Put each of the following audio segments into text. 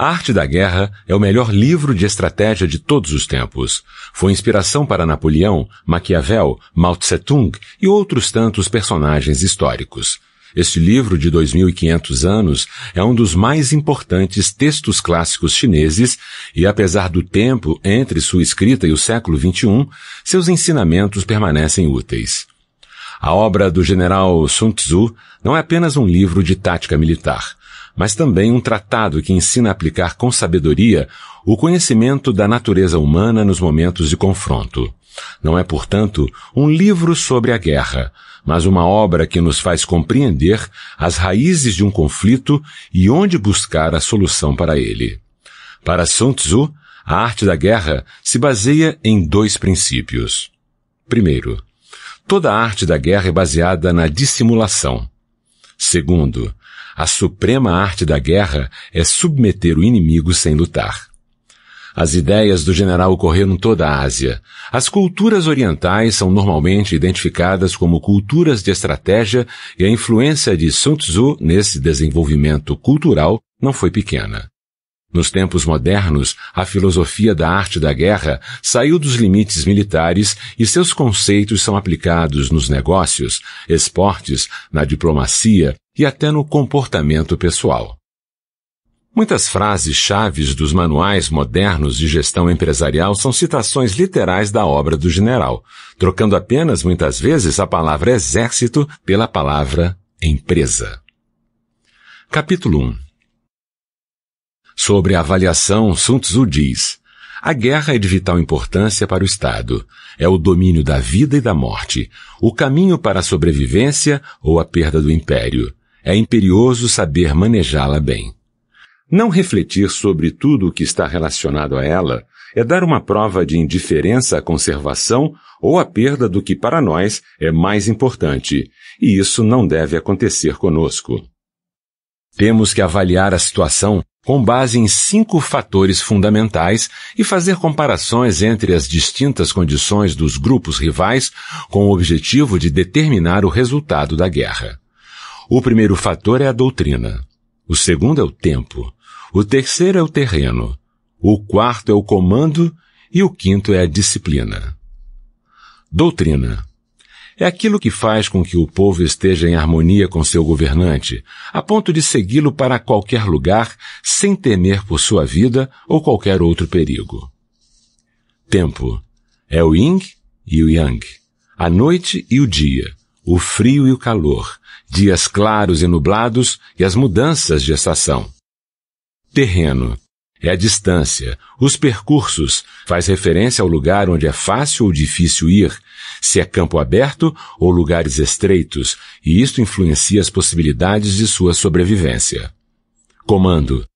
A Arte da Guerra é o melhor livro de estratégia de todos os tempos. Foi inspiração para Napoleão, Maquiavel, Mao Tse-tung e outros tantos personagens históricos. Este livro de 2.500 anos é um dos mais importantes textos clássicos chineses e, apesar do tempo entre sua escrita e o século XXI, seus ensinamentos permanecem úteis. A obra do general Sun Tzu não é apenas um livro de tática militar mas também um tratado que ensina a aplicar com sabedoria o conhecimento da natureza humana nos momentos de confronto. Não é, portanto, um livro sobre a guerra, mas uma obra que nos faz compreender as raízes de um conflito e onde buscar a solução para ele. Para Sun Tzu, a arte da guerra se baseia em dois princípios. Primeiro, toda a arte da guerra é baseada na dissimulação. Segundo, a suprema arte da guerra é submeter o inimigo sem lutar. As ideias do general em toda a Ásia. As culturas orientais são normalmente identificadas como culturas de estratégia e a influência de Sun Tzu nesse desenvolvimento cultural não foi pequena. Nos tempos modernos, a filosofia da arte da guerra saiu dos limites militares e seus conceitos são aplicados nos negócios, esportes, na diplomacia, e até no comportamento pessoal. Muitas frases chaves dos manuais modernos de gestão empresarial são citações literais da obra do general, trocando apenas muitas vezes a palavra exército pela palavra empresa. Capítulo 1 Sobre a avaliação, Sun Tzu diz: A guerra é de vital importância para o Estado. É o domínio da vida e da morte, o caminho para a sobrevivência ou a perda do império é imperioso saber manejá-la bem. Não refletir sobre tudo o que está relacionado a ela é dar uma prova de indiferença à conservação ou à perda do que para nós é mais importante, e isso não deve acontecer conosco. Temos que avaliar a situação com base em cinco fatores fundamentais e fazer comparações entre as distintas condições dos grupos rivais com o objetivo de determinar o resultado da guerra. O primeiro fator é a doutrina. O segundo é o tempo. O terceiro é o terreno. O quarto é o comando. E o quinto é a disciplina. Doutrina. É aquilo que faz com que o povo esteja em harmonia com seu governante, a ponto de segui-lo para qualquer lugar sem temer por sua vida ou qualquer outro perigo. Tempo. É o yin e o yang. A noite e o dia. O frio e o calor dias claros e nublados e as mudanças de estação. Terreno é a distância, os percursos, faz referência ao lugar onde é fácil ou difícil ir, se é campo aberto ou lugares estreitos, e isto influencia as possibilidades de sua sobrevivência. Comando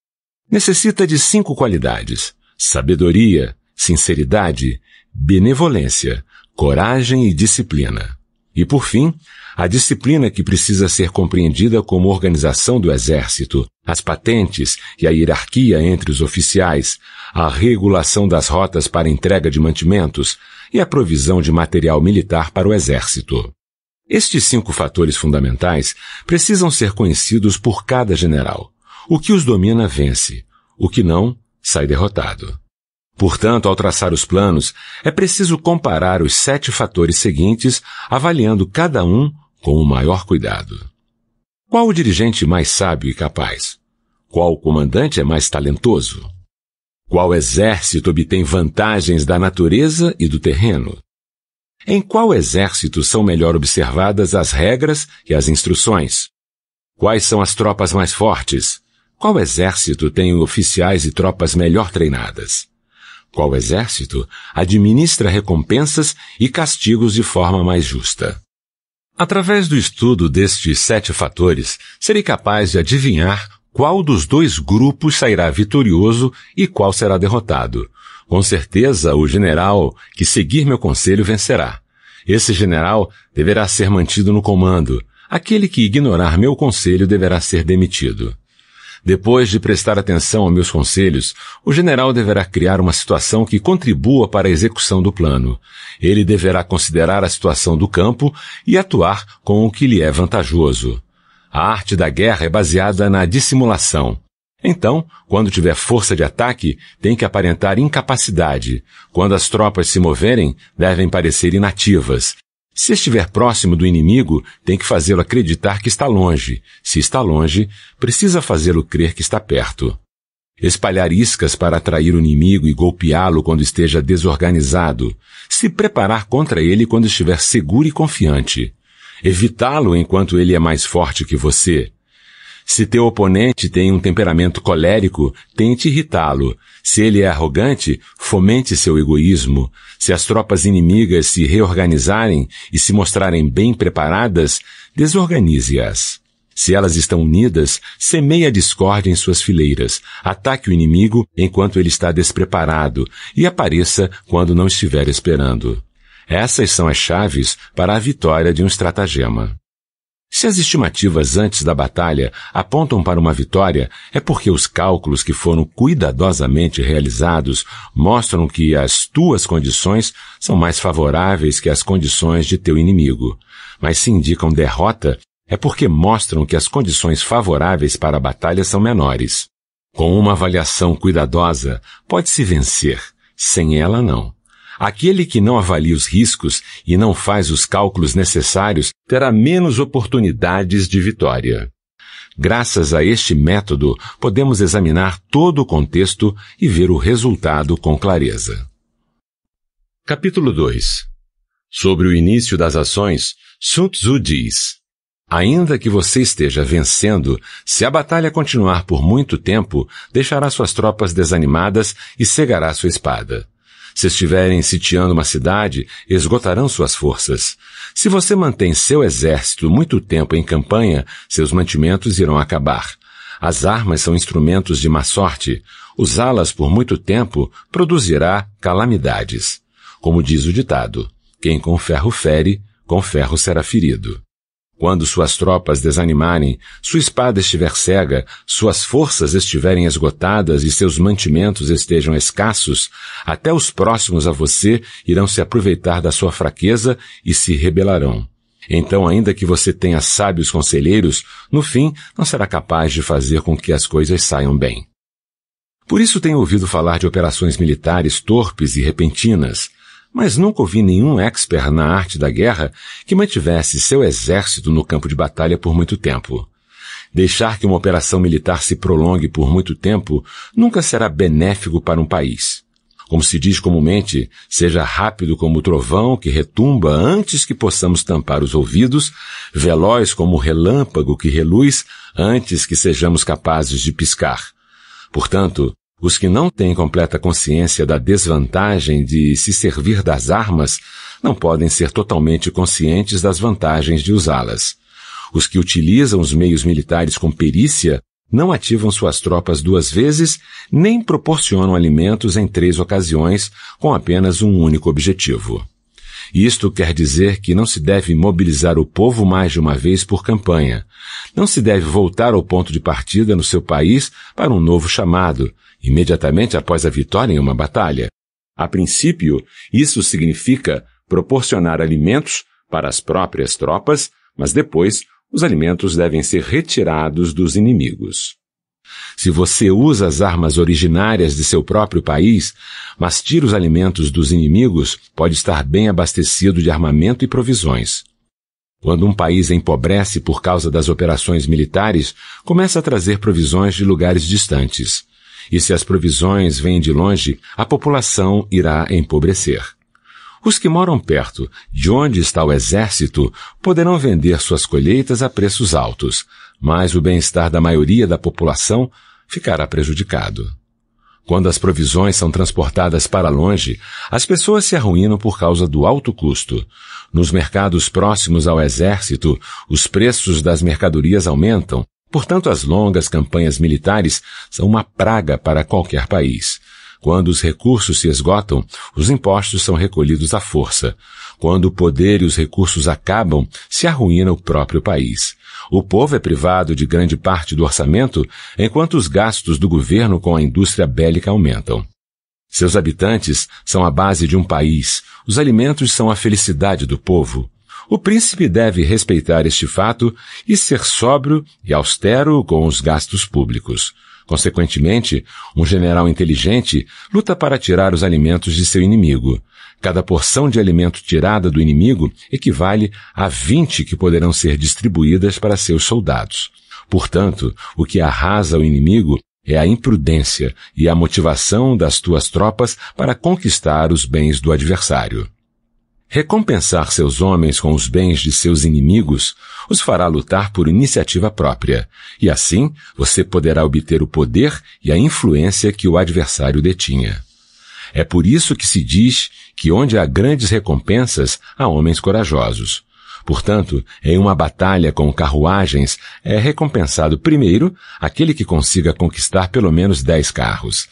necessita de cinco qualidades: sabedoria, sinceridade, benevolência, coragem e disciplina. E por fim, a disciplina que precisa ser compreendida como organização do exército, as patentes e a hierarquia entre os oficiais, a regulação das rotas para entrega de mantimentos e a provisão de material militar para o exército. Estes cinco fatores fundamentais precisam ser conhecidos por cada general. O que os domina vence, o que não sai derrotado. Portanto, ao traçar os planos, é preciso comparar os sete fatores seguintes, avaliando cada um com o maior cuidado. Qual o dirigente mais sábio e capaz? Qual comandante é mais talentoso? Qual exército obtém vantagens da natureza e do terreno? Em qual exército são melhor observadas as regras e as instruções? Quais são as tropas mais fortes? Qual exército tem oficiais e tropas melhor treinadas? qual exército, administra recompensas e castigos de forma mais justa. Através do estudo destes sete fatores, serei capaz de adivinhar qual dos dois grupos sairá vitorioso e qual será derrotado. Com certeza, o general que seguir meu conselho vencerá. Esse general deverá ser mantido no comando. Aquele que ignorar meu conselho deverá ser demitido. Depois de prestar atenção aos meus conselhos, o general deverá criar uma situação que contribua para a execução do plano. Ele deverá considerar a situação do campo e atuar com o que lhe é vantajoso. A arte da guerra é baseada na dissimulação. Então, quando tiver força de ataque, tem que aparentar incapacidade. Quando as tropas se moverem, devem parecer inativas. Se estiver próximo do inimigo, tem que fazê-lo acreditar que está longe. Se está longe, precisa fazê-lo crer que está perto. Espalhar iscas para atrair o inimigo e golpeá-lo quando esteja desorganizado. Se preparar contra ele quando estiver seguro e confiante. Evitá-lo enquanto ele é mais forte que você. Se teu oponente tem um temperamento colérico, tente irritá-lo. Se ele é arrogante, fomente seu egoísmo. Se as tropas inimigas se reorganizarem e se mostrarem bem preparadas, desorganize-as. Se elas estão unidas, semeie a discórdia em suas fileiras, ataque o inimigo enquanto ele está despreparado e apareça quando não estiver esperando. Essas são as chaves para a vitória de um estratagema. Se as estimativas antes da batalha apontam para uma vitória, é porque os cálculos que foram cuidadosamente realizados mostram que as tuas condições são mais favoráveis que as condições de teu inimigo. Mas se indicam derrota, é porque mostram que as condições favoráveis para a batalha são menores. Com uma avaliação cuidadosa, pode-se vencer, sem ela não. Aquele que não avalia os riscos e não faz os cálculos necessários terá menos oportunidades de vitória. Graças a este método, podemos examinar todo o contexto e ver o resultado com clareza. Capítulo 2 Sobre o início das ações, Sun Tzu diz: Ainda que você esteja vencendo, se a batalha continuar por muito tempo, deixará suas tropas desanimadas e cegará sua espada. Se estiverem sitiando uma cidade, esgotarão suas forças. Se você mantém seu exército muito tempo em campanha, seus mantimentos irão acabar. As armas são instrumentos de má sorte. Usá-las por muito tempo produzirá calamidades. Como diz o ditado, quem com ferro fere, com ferro será ferido. Quando suas tropas desanimarem, sua espada estiver cega, suas forças estiverem esgotadas e seus mantimentos estejam escassos, até os próximos a você irão se aproveitar da sua fraqueza e se rebelarão. Então, ainda que você tenha sábios conselheiros, no fim não será capaz de fazer com que as coisas saiam bem. Por isso tenho ouvido falar de operações militares torpes e repentinas, mas nunca ouvi nenhum expert na arte da guerra que mantivesse seu exército no campo de batalha por muito tempo. Deixar que uma operação militar se prolongue por muito tempo nunca será benéfico para um país. Como se diz comumente, seja rápido como o trovão que retumba antes que possamos tampar os ouvidos, veloz como o relâmpago que reluz antes que sejamos capazes de piscar. Portanto, os que não têm completa consciência da desvantagem de se servir das armas não podem ser totalmente conscientes das vantagens de usá-las. Os que utilizam os meios militares com perícia não ativam suas tropas duas vezes, nem proporcionam alimentos em três ocasiões com apenas um único objetivo. Isto quer dizer que não se deve mobilizar o povo mais de uma vez por campanha. Não se deve voltar ao ponto de partida no seu país para um novo chamado, imediatamente após a vitória em uma batalha. A princípio, isso significa proporcionar alimentos para as próprias tropas, mas depois os alimentos devem ser retirados dos inimigos. Se você usa as armas originárias de seu próprio país, mas tira os alimentos dos inimigos, pode estar bem abastecido de armamento e provisões. Quando um país empobrece por causa das operações militares, começa a trazer provisões de lugares distantes. E se as provisões vêm de longe, a população irá empobrecer. Os que moram perto de onde está o exército poderão vender suas colheitas a preços altos, mas o bem-estar da maioria da população ficará prejudicado. Quando as provisões são transportadas para longe, as pessoas se arruinam por causa do alto custo. Nos mercados próximos ao exército, os preços das mercadorias aumentam, portanto, as longas campanhas militares são uma praga para qualquer país. Quando os recursos se esgotam, os impostos são recolhidos à força. Quando o poder e os recursos acabam, se arruína o próprio país. O povo é privado de grande parte do orçamento, enquanto os gastos do governo com a indústria bélica aumentam. Seus habitantes são a base de um país, os alimentos são a felicidade do povo. O príncipe deve respeitar este fato e ser sóbrio e austero com os gastos públicos. Consequentemente, um general inteligente luta para tirar os alimentos de seu inimigo. Cada porção de alimento tirada do inimigo equivale a 20 que poderão ser distribuídas para seus soldados. Portanto, o que arrasa o inimigo é a imprudência e a motivação das tuas tropas para conquistar os bens do adversário. Recompensar seus homens com os bens de seus inimigos os fará lutar por iniciativa própria, e assim você poderá obter o poder e a influência que o adversário detinha. É por isso que se diz que onde há grandes recompensas, há homens corajosos. Portanto, em uma batalha com carruagens, é recompensado primeiro aquele que consiga conquistar pelo menos dez carros.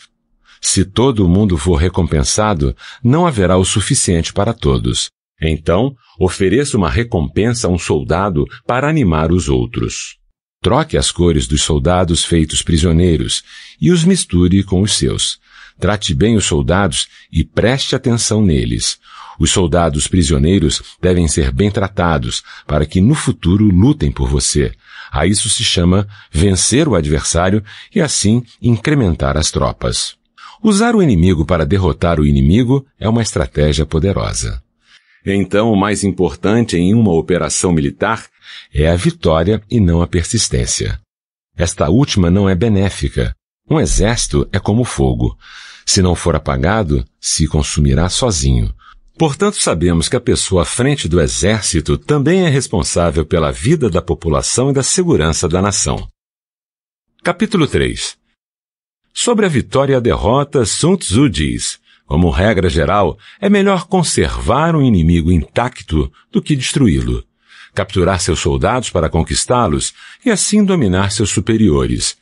Se todo mundo for recompensado, não haverá o suficiente para todos. Então, ofereça uma recompensa a um soldado para animar os outros. Troque as cores dos soldados feitos prisioneiros e os misture com os seus. Trate bem os soldados e preste atenção neles. Os soldados prisioneiros devem ser bem tratados para que no futuro lutem por você. A isso se chama vencer o adversário e assim incrementar as tropas. Usar o inimigo para derrotar o inimigo é uma estratégia poderosa. Então, o mais importante em uma operação militar é a vitória e não a persistência. Esta última não é benéfica. Um exército é como fogo. Se não for apagado, se consumirá sozinho. Portanto, sabemos que a pessoa à frente do exército também é responsável pela vida da população e da segurança da nação. Capítulo 3 Sobre a vitória e a derrota, Sun Tzu diz: como regra geral, é melhor conservar um inimigo intacto do que destruí-lo, capturar seus soldados para conquistá-los e assim dominar seus superiores.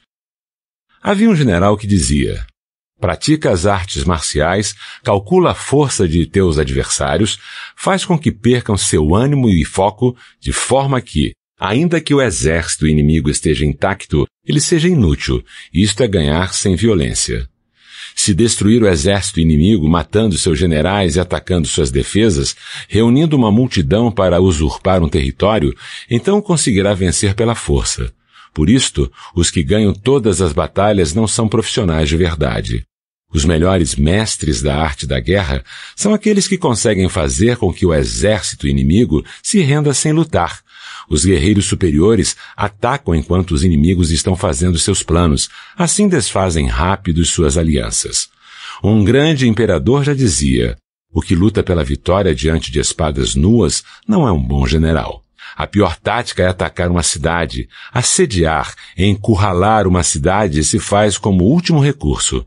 Havia um general que dizia: pratica as artes marciais, calcula a força de teus adversários, faz com que percam seu ânimo e foco, de forma que, Ainda que o exército inimigo esteja intacto, ele seja inútil. Isto é ganhar sem violência. Se destruir o exército inimigo, matando seus generais e atacando suas defesas, reunindo uma multidão para usurpar um território, então conseguirá vencer pela força. Por isto, os que ganham todas as batalhas não são profissionais de verdade. Os melhores mestres da arte da guerra são aqueles que conseguem fazer com que o exército inimigo se renda sem lutar. Os guerreiros superiores atacam enquanto os inimigos estão fazendo seus planos, assim desfazem rápido suas alianças. Um grande imperador já dizia: o que luta pela vitória diante de espadas nuas não é um bom general. A pior tática é atacar uma cidade. Assediar, encurralar uma cidade se faz como último recurso.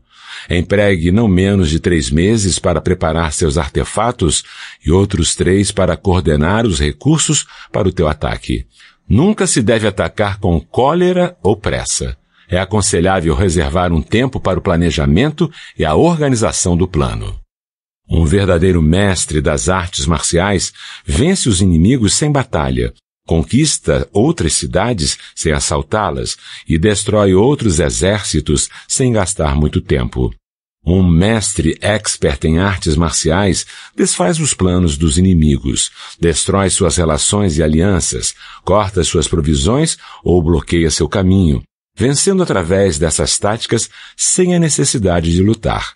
Empregue não menos de três meses para preparar seus artefatos e outros três para coordenar os recursos para o teu ataque. Nunca se deve atacar com cólera ou pressa. É aconselhável reservar um tempo para o planejamento e a organização do plano. Um verdadeiro mestre das artes marciais vence os inimigos sem batalha, Conquista outras cidades sem assaltá-las e destrói outros exércitos sem gastar muito tempo. Um mestre expert em artes marciais desfaz os planos dos inimigos, destrói suas relações e alianças, corta suas provisões ou bloqueia seu caminho, vencendo através dessas táticas sem a necessidade de lutar.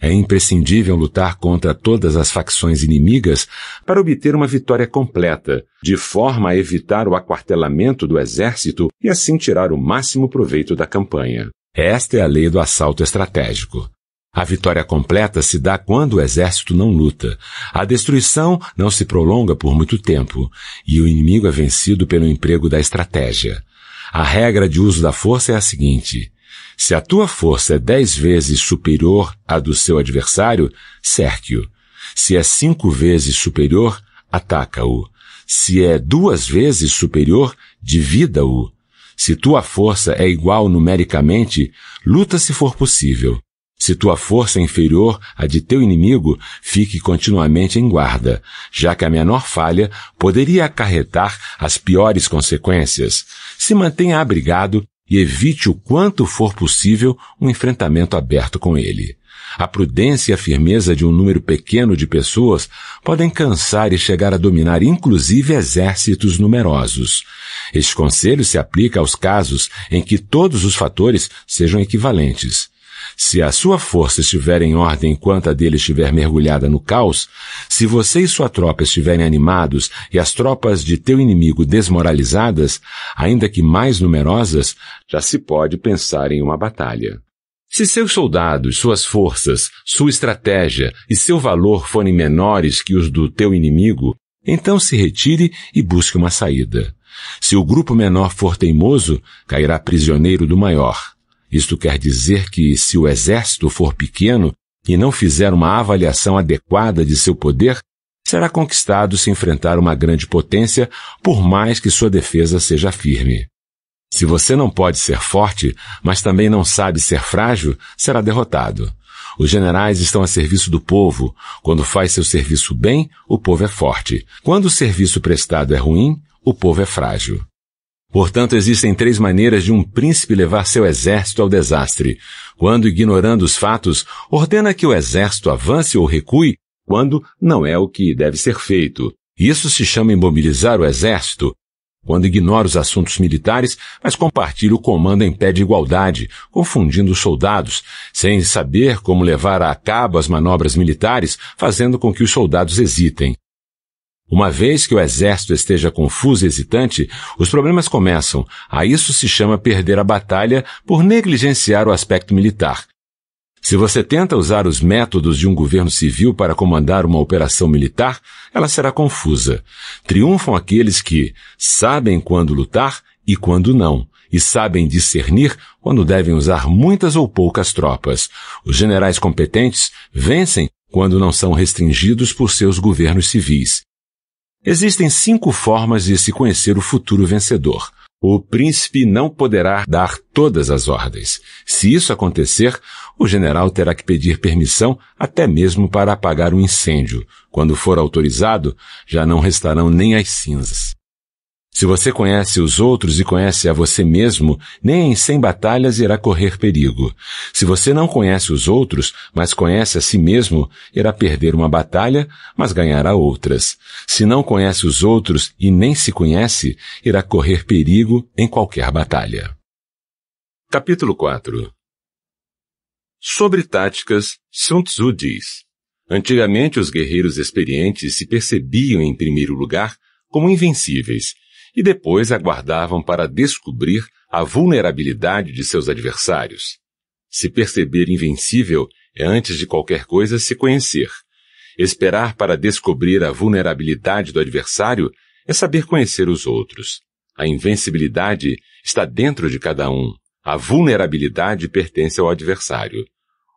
É imprescindível lutar contra todas as facções inimigas para obter uma vitória completa, de forma a evitar o aquartelamento do exército e assim tirar o máximo proveito da campanha. Esta é a lei do assalto estratégico. A vitória completa se dá quando o exército não luta. A destruição não se prolonga por muito tempo e o inimigo é vencido pelo emprego da estratégia. A regra de uso da força é a seguinte: se a tua força é dez vezes superior à do seu adversário, cerque-o. Se é cinco vezes superior, ataca-o. Se é duas vezes superior, divida-o. Se tua força é igual numericamente, luta se for possível. Se tua força é inferior à de teu inimigo, fique continuamente em guarda, já que a menor falha poderia acarretar as piores consequências. Se mantenha abrigado e evite o quanto for possível um enfrentamento aberto com ele. A prudência e a firmeza de um número pequeno de pessoas podem cansar e chegar a dominar inclusive exércitos numerosos. Este conselho se aplica aos casos em que todos os fatores sejam equivalentes. Se a sua força estiver em ordem enquanto a dele estiver mergulhada no caos, se você e sua tropa estiverem animados e as tropas de teu inimigo desmoralizadas, ainda que mais numerosas, já se pode pensar em uma batalha. Se seus soldados, suas forças, sua estratégia e seu valor forem menores que os do teu inimigo, então se retire e busque uma saída. Se o grupo menor for teimoso, cairá prisioneiro do maior. Isto quer dizer que, se o exército for pequeno e não fizer uma avaliação adequada de seu poder, será conquistado se enfrentar uma grande potência, por mais que sua defesa seja firme. Se você não pode ser forte, mas também não sabe ser frágil, será derrotado. Os generais estão a serviço do povo. Quando faz seu serviço bem, o povo é forte. Quando o serviço prestado é ruim, o povo é frágil. Portanto, existem três maneiras de um príncipe levar seu exército ao desastre. Quando, ignorando os fatos, ordena que o exército avance ou recue, quando não é o que deve ser feito. Isso se chama imobilizar o exército. Quando ignora os assuntos militares, mas compartilha o comando em pé de igualdade, confundindo os soldados, sem saber como levar a cabo as manobras militares, fazendo com que os soldados hesitem. Uma vez que o exército esteja confuso e hesitante, os problemas começam. A isso se chama perder a batalha por negligenciar o aspecto militar. Se você tenta usar os métodos de um governo civil para comandar uma operação militar, ela será confusa. Triunfam aqueles que sabem quando lutar e quando não, e sabem discernir quando devem usar muitas ou poucas tropas. Os generais competentes vencem quando não são restringidos por seus governos civis. Existem cinco formas de se conhecer o futuro vencedor. O príncipe não poderá dar todas as ordens. Se isso acontecer, o general terá que pedir permissão até mesmo para apagar um incêndio. Quando for autorizado, já não restarão nem as cinzas. Se você conhece os outros e conhece a você mesmo, nem em cem batalhas irá correr perigo. Se você não conhece os outros, mas conhece a si mesmo, irá perder uma batalha, mas ganhará outras. Se não conhece os outros e nem se conhece, irá correr perigo em qualquer batalha. Capítulo 4 Sobre táticas, Sun Tzu diz: Antigamente os guerreiros experientes se percebiam em primeiro lugar como invencíveis e depois aguardavam para descobrir a vulnerabilidade de seus adversários. Se perceber invencível é antes de qualquer coisa se conhecer. Esperar para descobrir a vulnerabilidade do adversário é saber conhecer os outros. A invencibilidade está dentro de cada um. A vulnerabilidade pertence ao adversário.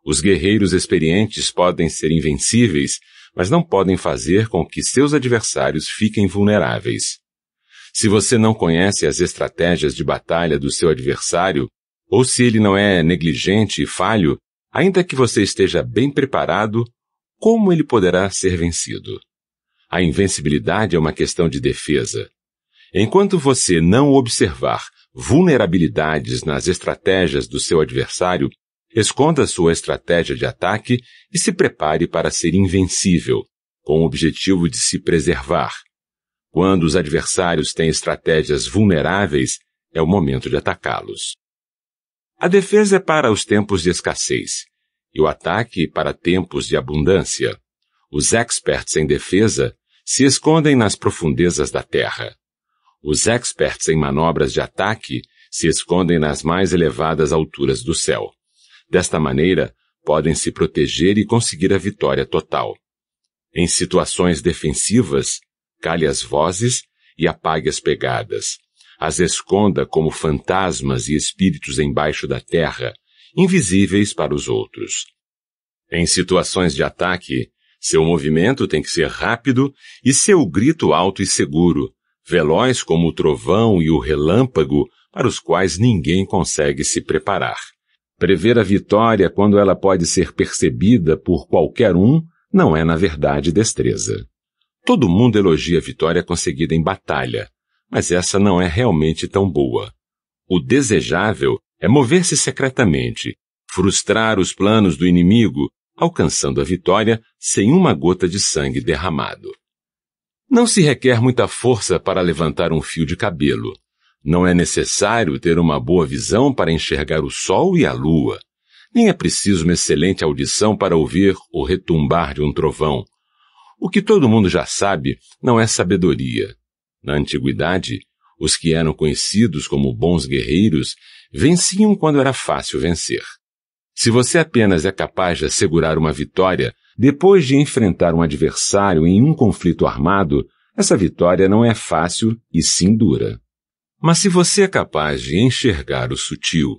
Os guerreiros experientes podem ser invencíveis, mas não podem fazer com que seus adversários fiquem vulneráveis. Se você não conhece as estratégias de batalha do seu adversário, ou se ele não é negligente e falho, ainda que você esteja bem preparado, como ele poderá ser vencido? A invencibilidade é uma questão de defesa. Enquanto você não observar vulnerabilidades nas estratégias do seu adversário, esconda sua estratégia de ataque e se prepare para ser invencível, com o objetivo de se preservar, quando os adversários têm estratégias vulneráveis, é o momento de atacá-los. A defesa é para os tempos de escassez e o ataque é para tempos de abundância. Os experts em defesa se escondem nas profundezas da terra. Os experts em manobras de ataque se escondem nas mais elevadas alturas do céu. Desta maneira, podem se proteger e conseguir a vitória total. Em situações defensivas, Cale as vozes e apague as pegadas. As esconda como fantasmas e espíritos embaixo da terra, invisíveis para os outros. Em situações de ataque, seu movimento tem que ser rápido e seu grito alto e seguro, veloz como o trovão e o relâmpago para os quais ninguém consegue se preparar. Prever a vitória quando ela pode ser percebida por qualquer um não é, na verdade, destreza. Todo mundo elogia a vitória conseguida em batalha, mas essa não é realmente tão boa. O desejável é mover-se secretamente, frustrar os planos do inimigo, alcançando a vitória sem uma gota de sangue derramado. Não se requer muita força para levantar um fio de cabelo. Não é necessário ter uma boa visão para enxergar o sol e a lua. Nem é preciso uma excelente audição para ouvir o retumbar de um trovão. O que todo mundo já sabe não é sabedoria. Na antiguidade, os que eram conhecidos como bons guerreiros venciam quando era fácil vencer. Se você apenas é capaz de assegurar uma vitória depois de enfrentar um adversário em um conflito armado, essa vitória não é fácil e sim dura. Mas se você é capaz de enxergar o sutil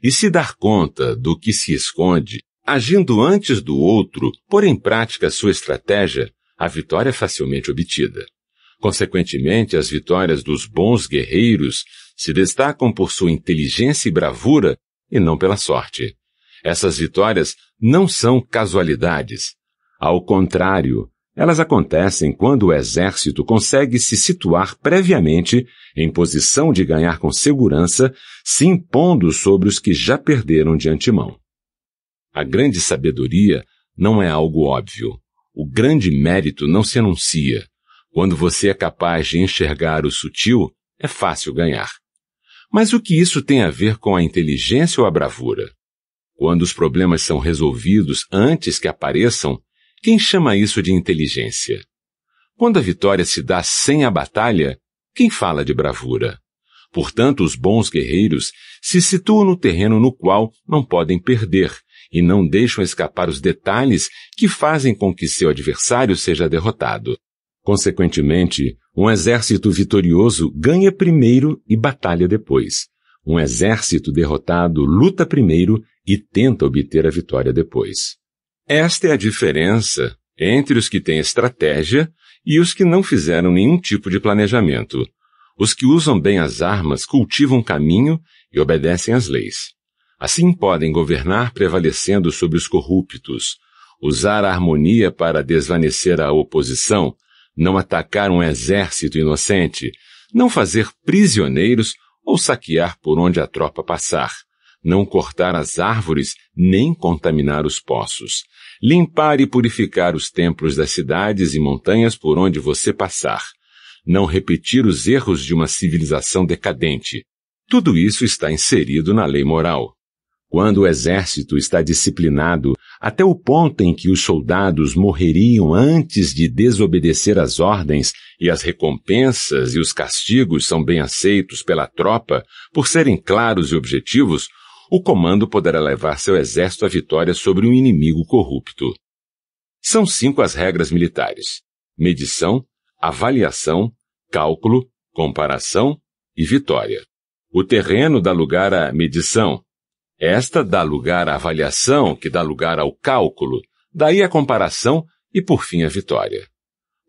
e se dar conta do que se esconde, agindo antes do outro, pôr em prática sua estratégia, a vitória é facilmente obtida. Consequentemente, as vitórias dos bons guerreiros se destacam por sua inteligência e bravura e não pela sorte. Essas vitórias não são casualidades. Ao contrário, elas acontecem quando o exército consegue se situar previamente em posição de ganhar com segurança, se impondo sobre os que já perderam de antemão. A grande sabedoria não é algo óbvio. O grande mérito não se anuncia. Quando você é capaz de enxergar o sutil, é fácil ganhar. Mas o que isso tem a ver com a inteligência ou a bravura? Quando os problemas são resolvidos antes que apareçam, quem chama isso de inteligência? Quando a vitória se dá sem a batalha, quem fala de bravura? Portanto, os bons guerreiros se situam no terreno no qual não podem perder e não deixam escapar os detalhes que fazem com que seu adversário seja derrotado. Consequentemente, um exército vitorioso ganha primeiro e batalha depois. Um exército derrotado luta primeiro e tenta obter a vitória depois. Esta é a diferença entre os que têm estratégia e os que não fizeram nenhum tipo de planejamento. Os que usam bem as armas cultivam caminho e obedecem às leis. Assim podem governar prevalecendo sobre os corruptos, usar a harmonia para desvanecer a oposição, não atacar um exército inocente, não fazer prisioneiros ou saquear por onde a tropa passar, não cortar as árvores nem contaminar os poços, limpar e purificar os templos das cidades e montanhas por onde você passar, não repetir os erros de uma civilização decadente. Tudo isso está inserido na lei moral. Quando o exército está disciplinado até o ponto em que os soldados morreriam antes de desobedecer às ordens e as recompensas e os castigos são bem aceitos pela tropa por serem claros e objetivos, o comando poderá levar seu exército à vitória sobre um inimigo corrupto. São cinco as regras militares: medição, avaliação, cálculo, comparação e vitória. O terreno dá lugar à medição, esta dá lugar à avaliação, que dá lugar ao cálculo, daí a comparação e, por fim, a vitória.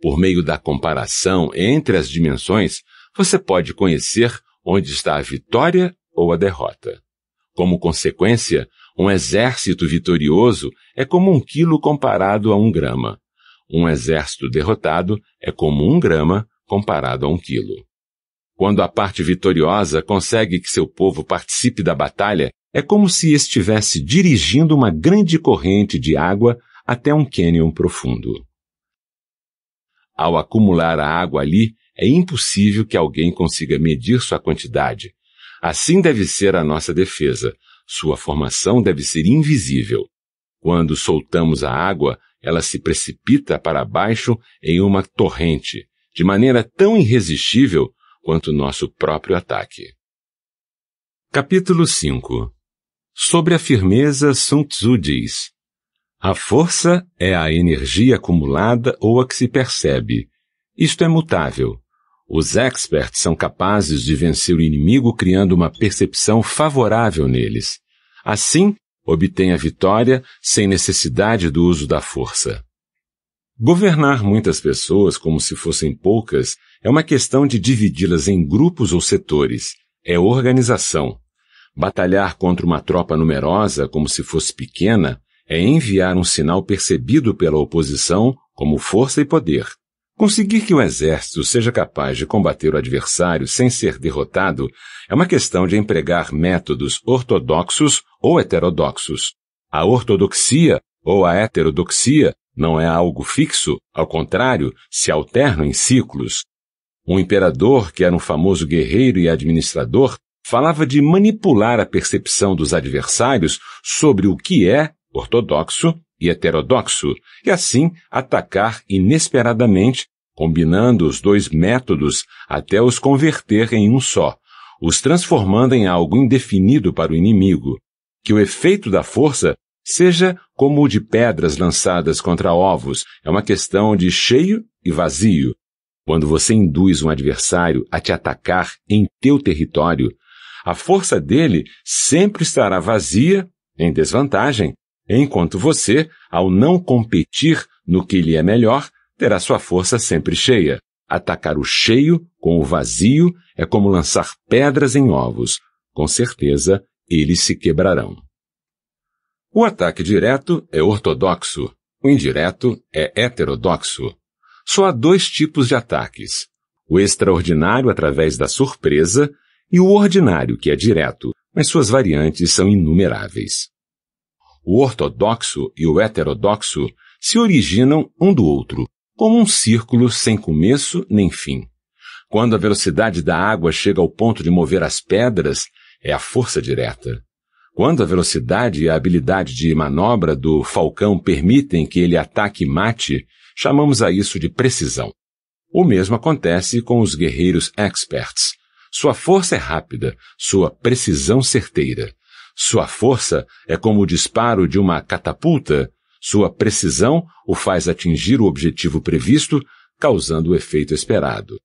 Por meio da comparação entre as dimensões, você pode conhecer onde está a vitória ou a derrota. Como consequência, um exército vitorioso é como um quilo comparado a um grama. Um exército derrotado é como um grama comparado a um quilo. Quando a parte vitoriosa consegue que seu povo participe da batalha é como se estivesse dirigindo uma grande corrente de água até um cânion profundo. Ao acumular a água ali, é impossível que alguém consiga medir sua quantidade. Assim deve ser a nossa defesa. Sua formação deve ser invisível. Quando soltamos a água, ela se precipita para baixo em uma torrente, de maneira tão irresistível quanto nosso próprio ataque. Capítulo 5 Sobre a firmeza, Sun Tzu diz: A força é a energia acumulada ou a que se percebe. Isto é mutável. Os experts são capazes de vencer o inimigo criando uma percepção favorável neles. Assim, obtém a vitória sem necessidade do uso da força. Governar muitas pessoas como se fossem poucas é uma questão de dividi-las em grupos ou setores. É organização. Batalhar contra uma tropa numerosa como se fosse pequena é enviar um sinal percebido pela oposição como força e poder. Conseguir que o exército seja capaz de combater o adversário sem ser derrotado é uma questão de empregar métodos ortodoxos ou heterodoxos. A ortodoxia ou a heterodoxia não é algo fixo, ao contrário, se alternam em ciclos. Um imperador que era um famoso guerreiro e administrador falava de manipular a percepção dos adversários sobre o que é ortodoxo e heterodoxo, e assim atacar inesperadamente, combinando os dois métodos até os converter em um só, os transformando em algo indefinido para o inimigo. Que o efeito da força seja como o de pedras lançadas contra ovos, é uma questão de cheio e vazio. Quando você induz um adversário a te atacar em teu território, a força dele sempre estará vazia, em desvantagem, enquanto você, ao não competir no que lhe é melhor, terá sua força sempre cheia. Atacar o cheio com o vazio é como lançar pedras em ovos. Com certeza, eles se quebrarão. O ataque direto é ortodoxo, o indireto é heterodoxo. Só há dois tipos de ataques: o extraordinário através da surpresa e o ordinário, que é direto, mas suas variantes são inumeráveis. O ortodoxo e o heterodoxo se originam um do outro, como um círculo sem começo nem fim. Quando a velocidade da água chega ao ponto de mover as pedras, é a força direta. Quando a velocidade e a habilidade de manobra do falcão permitem que ele ataque e mate, chamamos a isso de precisão. O mesmo acontece com os guerreiros experts, sua força é rápida, sua precisão certeira. Sua força é como o disparo de uma catapulta, sua precisão o faz atingir o objetivo previsto, causando o efeito esperado.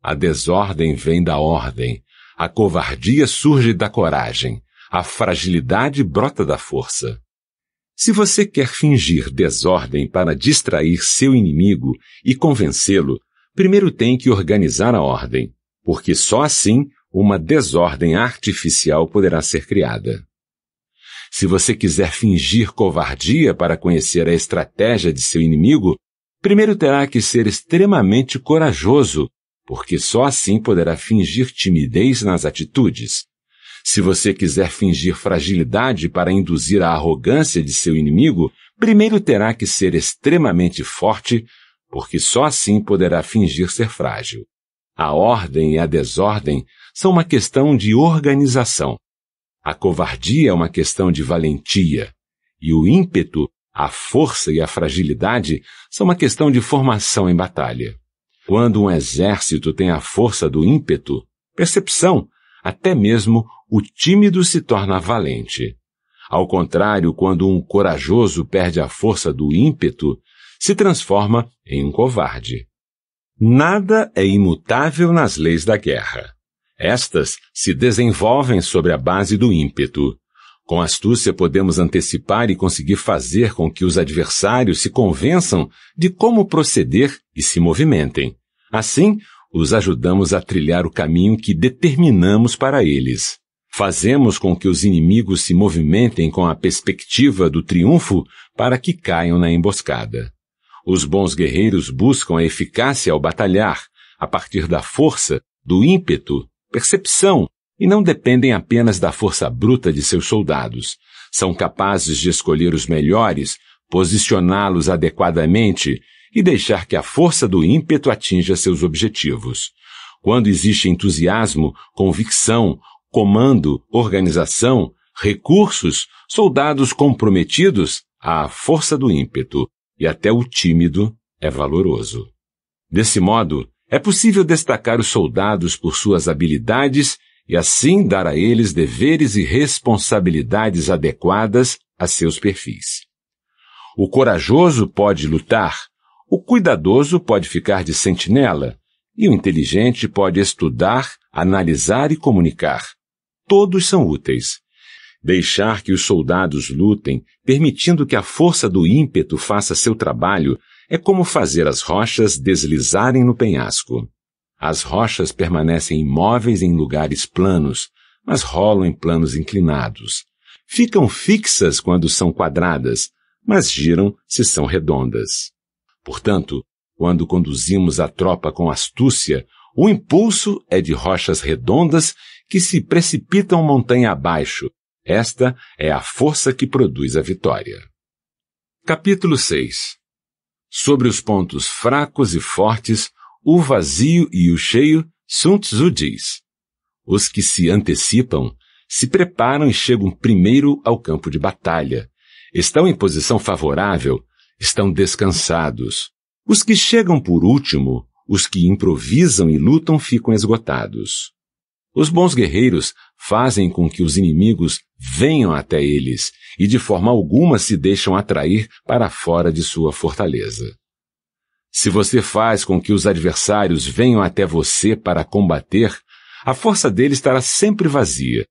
A desordem vem da ordem, a covardia surge da coragem, a fragilidade brota da força. Se você quer fingir desordem para distrair seu inimigo e convencê-lo, primeiro tem que organizar a ordem porque só assim uma desordem artificial poderá ser criada. Se você quiser fingir covardia para conhecer a estratégia de seu inimigo, primeiro terá que ser extremamente corajoso, porque só assim poderá fingir timidez nas atitudes. Se você quiser fingir fragilidade para induzir a arrogância de seu inimigo, primeiro terá que ser extremamente forte, porque só assim poderá fingir ser frágil. A ordem e a desordem são uma questão de organização. A covardia é uma questão de valentia. E o ímpeto, a força e a fragilidade são uma questão de formação em batalha. Quando um exército tem a força do ímpeto, percepção, até mesmo o tímido se torna valente. Ao contrário, quando um corajoso perde a força do ímpeto, se transforma em um covarde. Nada é imutável nas leis da guerra. Estas se desenvolvem sobre a base do ímpeto. Com astúcia podemos antecipar e conseguir fazer com que os adversários se convençam de como proceder e se movimentem. Assim, os ajudamos a trilhar o caminho que determinamos para eles. Fazemos com que os inimigos se movimentem com a perspectiva do triunfo para que caiam na emboscada. Os bons guerreiros buscam a eficácia ao batalhar, a partir da força, do ímpeto, percepção, e não dependem apenas da força bruta de seus soldados. São capazes de escolher os melhores, posicioná-los adequadamente e deixar que a força do ímpeto atinja seus objetivos. Quando existe entusiasmo, convicção, comando, organização, recursos, soldados comprometidos, há a força do ímpeto e até o tímido é valoroso. Desse modo, é possível destacar os soldados por suas habilidades e assim dar a eles deveres e responsabilidades adequadas a seus perfis. O corajoso pode lutar, o cuidadoso pode ficar de sentinela, e o inteligente pode estudar, analisar e comunicar. Todos são úteis, Deixar que os soldados lutem, permitindo que a força do ímpeto faça seu trabalho, é como fazer as rochas deslizarem no penhasco. As rochas permanecem imóveis em lugares planos, mas rolam em planos inclinados. Ficam fixas quando são quadradas, mas giram se são redondas. Portanto, quando conduzimos a tropa com astúcia, o impulso é de rochas redondas que se precipitam montanha abaixo, esta é a força que produz a vitória. Capítulo 6 Sobre os pontos fracos e fortes, o vazio e o cheio, Sun Tzu diz: Os que se antecipam se preparam e chegam primeiro ao campo de batalha. Estão em posição favorável, estão descansados. Os que chegam por último, os que improvisam e lutam ficam esgotados. Os bons guerreiros fazem com que os inimigos venham até eles e de forma alguma se deixam atrair para fora de sua fortaleza. Se você faz com que os adversários venham até você para combater, a força dele estará sempre vazia.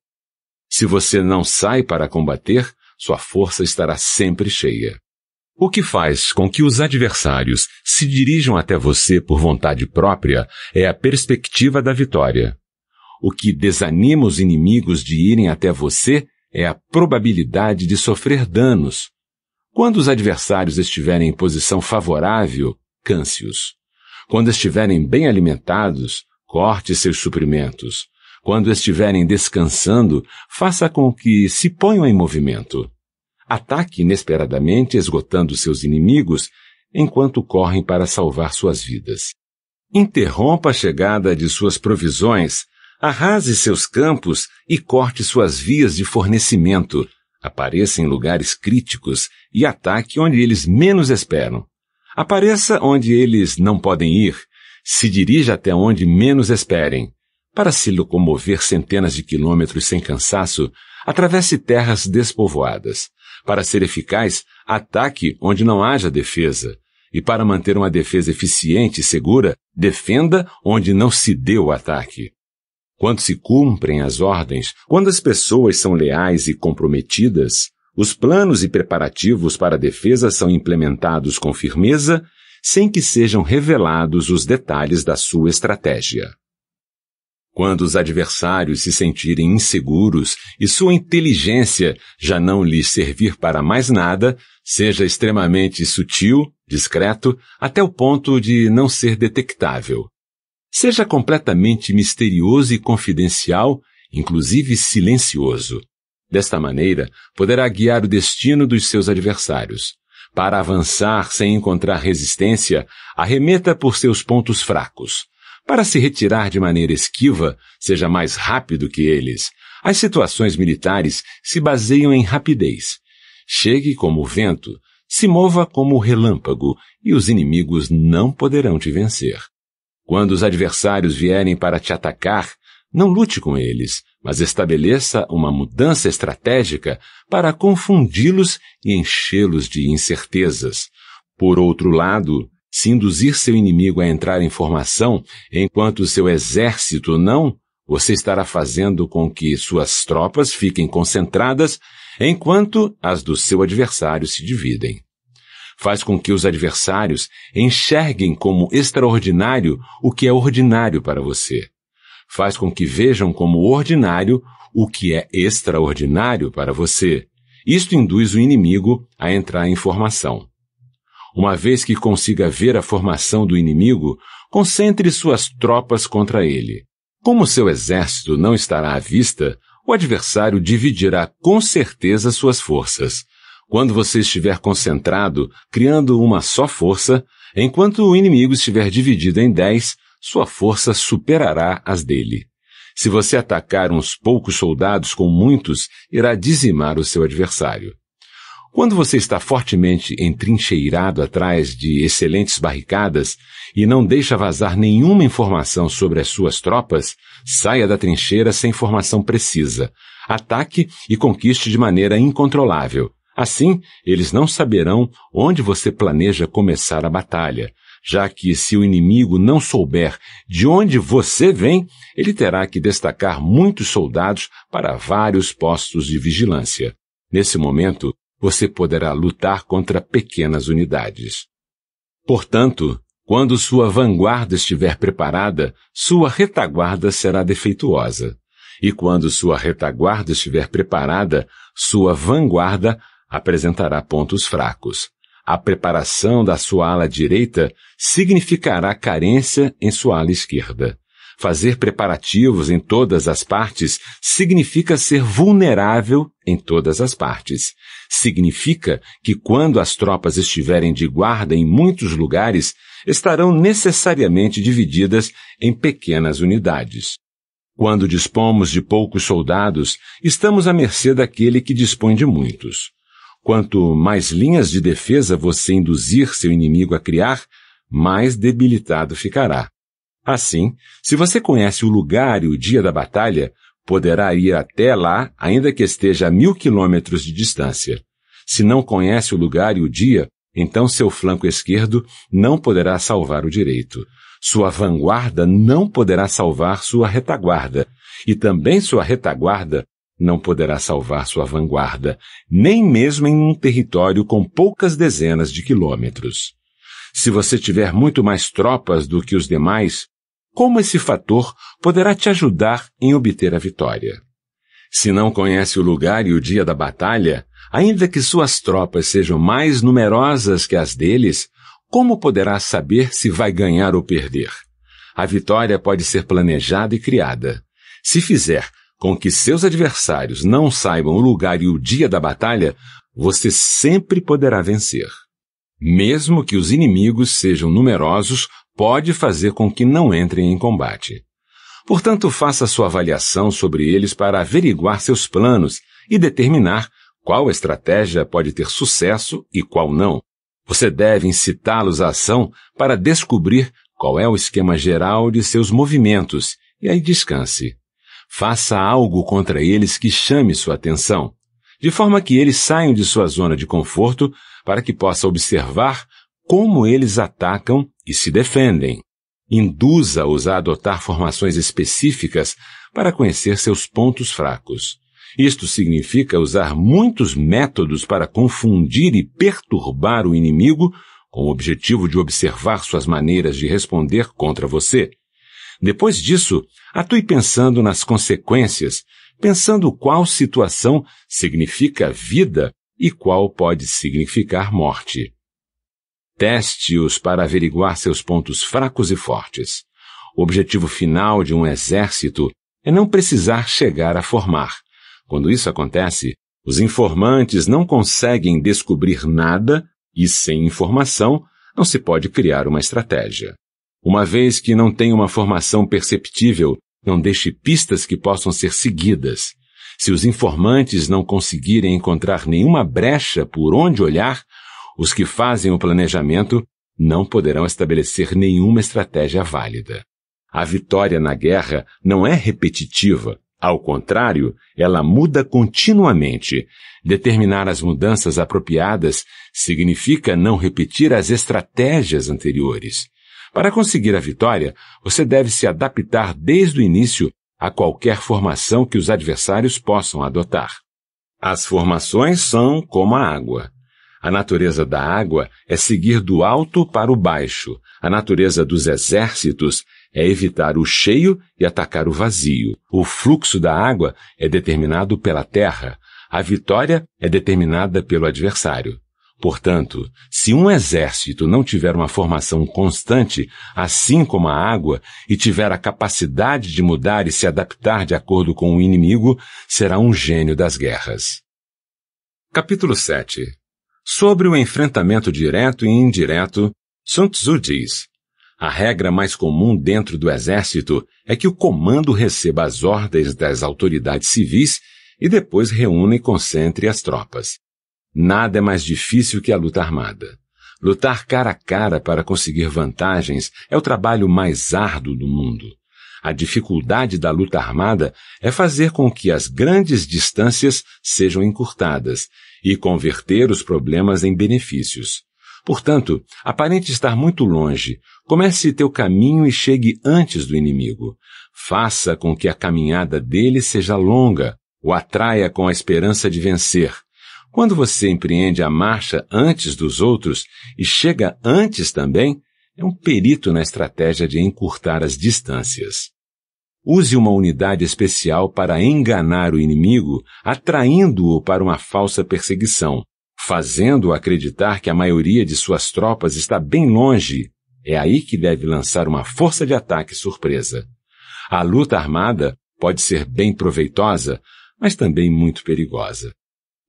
Se você não sai para combater, sua força estará sempre cheia. O que faz com que os adversários se dirijam até você por vontade própria é a perspectiva da vitória. O que desanima os inimigos de irem até você é a probabilidade de sofrer danos. Quando os adversários estiverem em posição favorável, canse-os. Quando estiverem bem alimentados, corte seus suprimentos. Quando estiverem descansando, faça com que se ponham em movimento. Ataque inesperadamente, esgotando seus inimigos, enquanto correm para salvar suas vidas. Interrompa a chegada de suas provisões Arrase seus campos e corte suas vias de fornecimento. Apareça em lugares críticos e ataque onde eles menos esperam. Apareça onde eles não podem ir. Se dirija até onde menos esperem. Para se locomover centenas de quilômetros sem cansaço, atravesse terras despovoadas. Para ser eficaz, ataque onde não haja defesa. E para manter uma defesa eficiente e segura, defenda onde não se deu o ataque. Quando se cumprem as ordens, quando as pessoas são leais e comprometidas, os planos e preparativos para a defesa são implementados com firmeza, sem que sejam revelados os detalhes da sua estratégia. Quando os adversários se sentirem inseguros e sua inteligência já não lhes servir para mais nada, seja extremamente sutil, discreto, até o ponto de não ser detectável seja completamente misterioso e confidencial, inclusive silencioso. Desta maneira, poderá guiar o destino dos seus adversários. Para avançar sem encontrar resistência, arremeta por seus pontos fracos. Para se retirar de maneira esquiva, seja mais rápido que eles. As situações militares se baseiam em rapidez. Chegue como o vento, se mova como o relâmpago, e os inimigos não poderão te vencer. Quando os adversários vierem para te atacar, não lute com eles, mas estabeleça uma mudança estratégica para confundi-los e enchê-los de incertezas. Por outro lado, se induzir seu inimigo a entrar em formação enquanto seu exército não, você estará fazendo com que suas tropas fiquem concentradas enquanto as do seu adversário se dividem faz com que os adversários enxerguem como extraordinário o que é ordinário para você. Faz com que vejam como ordinário o que é extraordinário para você. Isto induz o inimigo a entrar em formação. Uma vez que consiga ver a formação do inimigo, concentre suas tropas contra ele. Como seu exército não estará à vista, o adversário dividirá com certeza suas forças. Quando você estiver concentrado, criando uma só força, enquanto o inimigo estiver dividido em dez, sua força superará as dele. Se você atacar uns poucos soldados com muitos, irá dizimar o seu adversário. Quando você está fortemente entrincheirado atrás de excelentes barricadas e não deixa vazar nenhuma informação sobre as suas tropas, saia da trincheira sem informação precisa. Ataque e conquiste de maneira incontrolável. Assim, eles não saberão onde você planeja começar a batalha, já que se o inimigo não souber de onde você vem, ele terá que destacar muitos soldados para vários postos de vigilância. Nesse momento, você poderá lutar contra pequenas unidades. Portanto, quando sua vanguarda estiver preparada, sua retaguarda será defeituosa. E quando sua retaguarda estiver preparada, sua vanguarda apresentará pontos fracos. A preparação da sua ala direita significará carência em sua ala esquerda. Fazer preparativos em todas as partes significa ser vulnerável em todas as partes. Significa que quando as tropas estiverem de guarda em muitos lugares, estarão necessariamente divididas em pequenas unidades. Quando dispomos de poucos soldados, estamos à mercê daquele que dispõe de muitos. Quanto mais linhas de defesa você induzir seu inimigo a criar, mais debilitado ficará. Assim, se você conhece o lugar e o dia da batalha, poderá ir até lá, ainda que esteja a mil quilômetros de distância. Se não conhece o lugar e o dia, então seu flanco esquerdo não poderá salvar o direito. Sua vanguarda não poderá salvar sua retaguarda, e também sua retaguarda não poderá salvar sua vanguarda, nem mesmo em um território com poucas dezenas de quilômetros. Se você tiver muito mais tropas do que os demais, como esse fator poderá te ajudar em obter a vitória? Se não conhece o lugar e o dia da batalha, ainda que suas tropas sejam mais numerosas que as deles, como poderá saber se vai ganhar ou perder? A vitória pode ser planejada e criada. Se fizer com que seus adversários não saibam o lugar e o dia da batalha, você sempre poderá vencer. Mesmo que os inimigos sejam numerosos, pode fazer com que não entrem em combate. Portanto, faça sua avaliação sobre eles para averiguar seus planos e determinar qual estratégia pode ter sucesso e qual não. Você deve incitá-los à ação para descobrir qual é o esquema geral de seus movimentos e aí descanse faça algo contra eles que chame sua atenção, de forma que eles saiam de sua zona de conforto para que possa observar como eles atacam e se defendem. Induza-os a adotar formações específicas para conhecer seus pontos fracos. Isto significa usar muitos métodos para confundir e perturbar o inimigo com o objetivo de observar suas maneiras de responder contra você. Depois disso, Atue pensando nas consequências, pensando qual situação significa vida e qual pode significar morte. Teste-os para averiguar seus pontos fracos e fortes. O objetivo final de um exército é não precisar chegar a formar. Quando isso acontece, os informantes não conseguem descobrir nada e, sem informação, não se pode criar uma estratégia. Uma vez que não tem uma formação perceptível, não deixe pistas que possam ser seguidas. Se os informantes não conseguirem encontrar nenhuma brecha por onde olhar, os que fazem o planejamento não poderão estabelecer nenhuma estratégia válida. A vitória na guerra não é repetitiva, ao contrário, ela muda continuamente. Determinar as mudanças apropriadas significa não repetir as estratégias anteriores. Para conseguir a vitória, você deve se adaptar desde o início a qualquer formação que os adversários possam adotar. As formações são como a água. A natureza da água é seguir do alto para o baixo. A natureza dos exércitos é evitar o cheio e atacar o vazio. O fluxo da água é determinado pela terra. A vitória é determinada pelo adversário. Portanto, se um exército não tiver uma formação constante, assim como a água, e tiver a capacidade de mudar e se adaptar de acordo com o inimigo, será um gênio das guerras. Capítulo 7 Sobre o enfrentamento direto e indireto, Sun Tzu diz: A regra mais comum dentro do exército é que o comando receba as ordens das autoridades civis e depois reúna e concentre as tropas. Nada é mais difícil que a luta armada. Lutar cara a cara para conseguir vantagens é o trabalho mais árduo do mundo. A dificuldade da luta armada é fazer com que as grandes distâncias sejam encurtadas e converter os problemas em benefícios. Portanto, aparente estar muito longe, comece teu caminho e chegue antes do inimigo. Faça com que a caminhada dele seja longa, o atraia com a esperança de vencer, quando você empreende a marcha antes dos outros e chega antes também, é um perito na estratégia de encurtar as distâncias. Use uma unidade especial para enganar o inimigo, atraindo-o para uma falsa perseguição, fazendo-o acreditar que a maioria de suas tropas está bem longe. É aí que deve lançar uma força de ataque surpresa. A luta armada pode ser bem proveitosa, mas também muito perigosa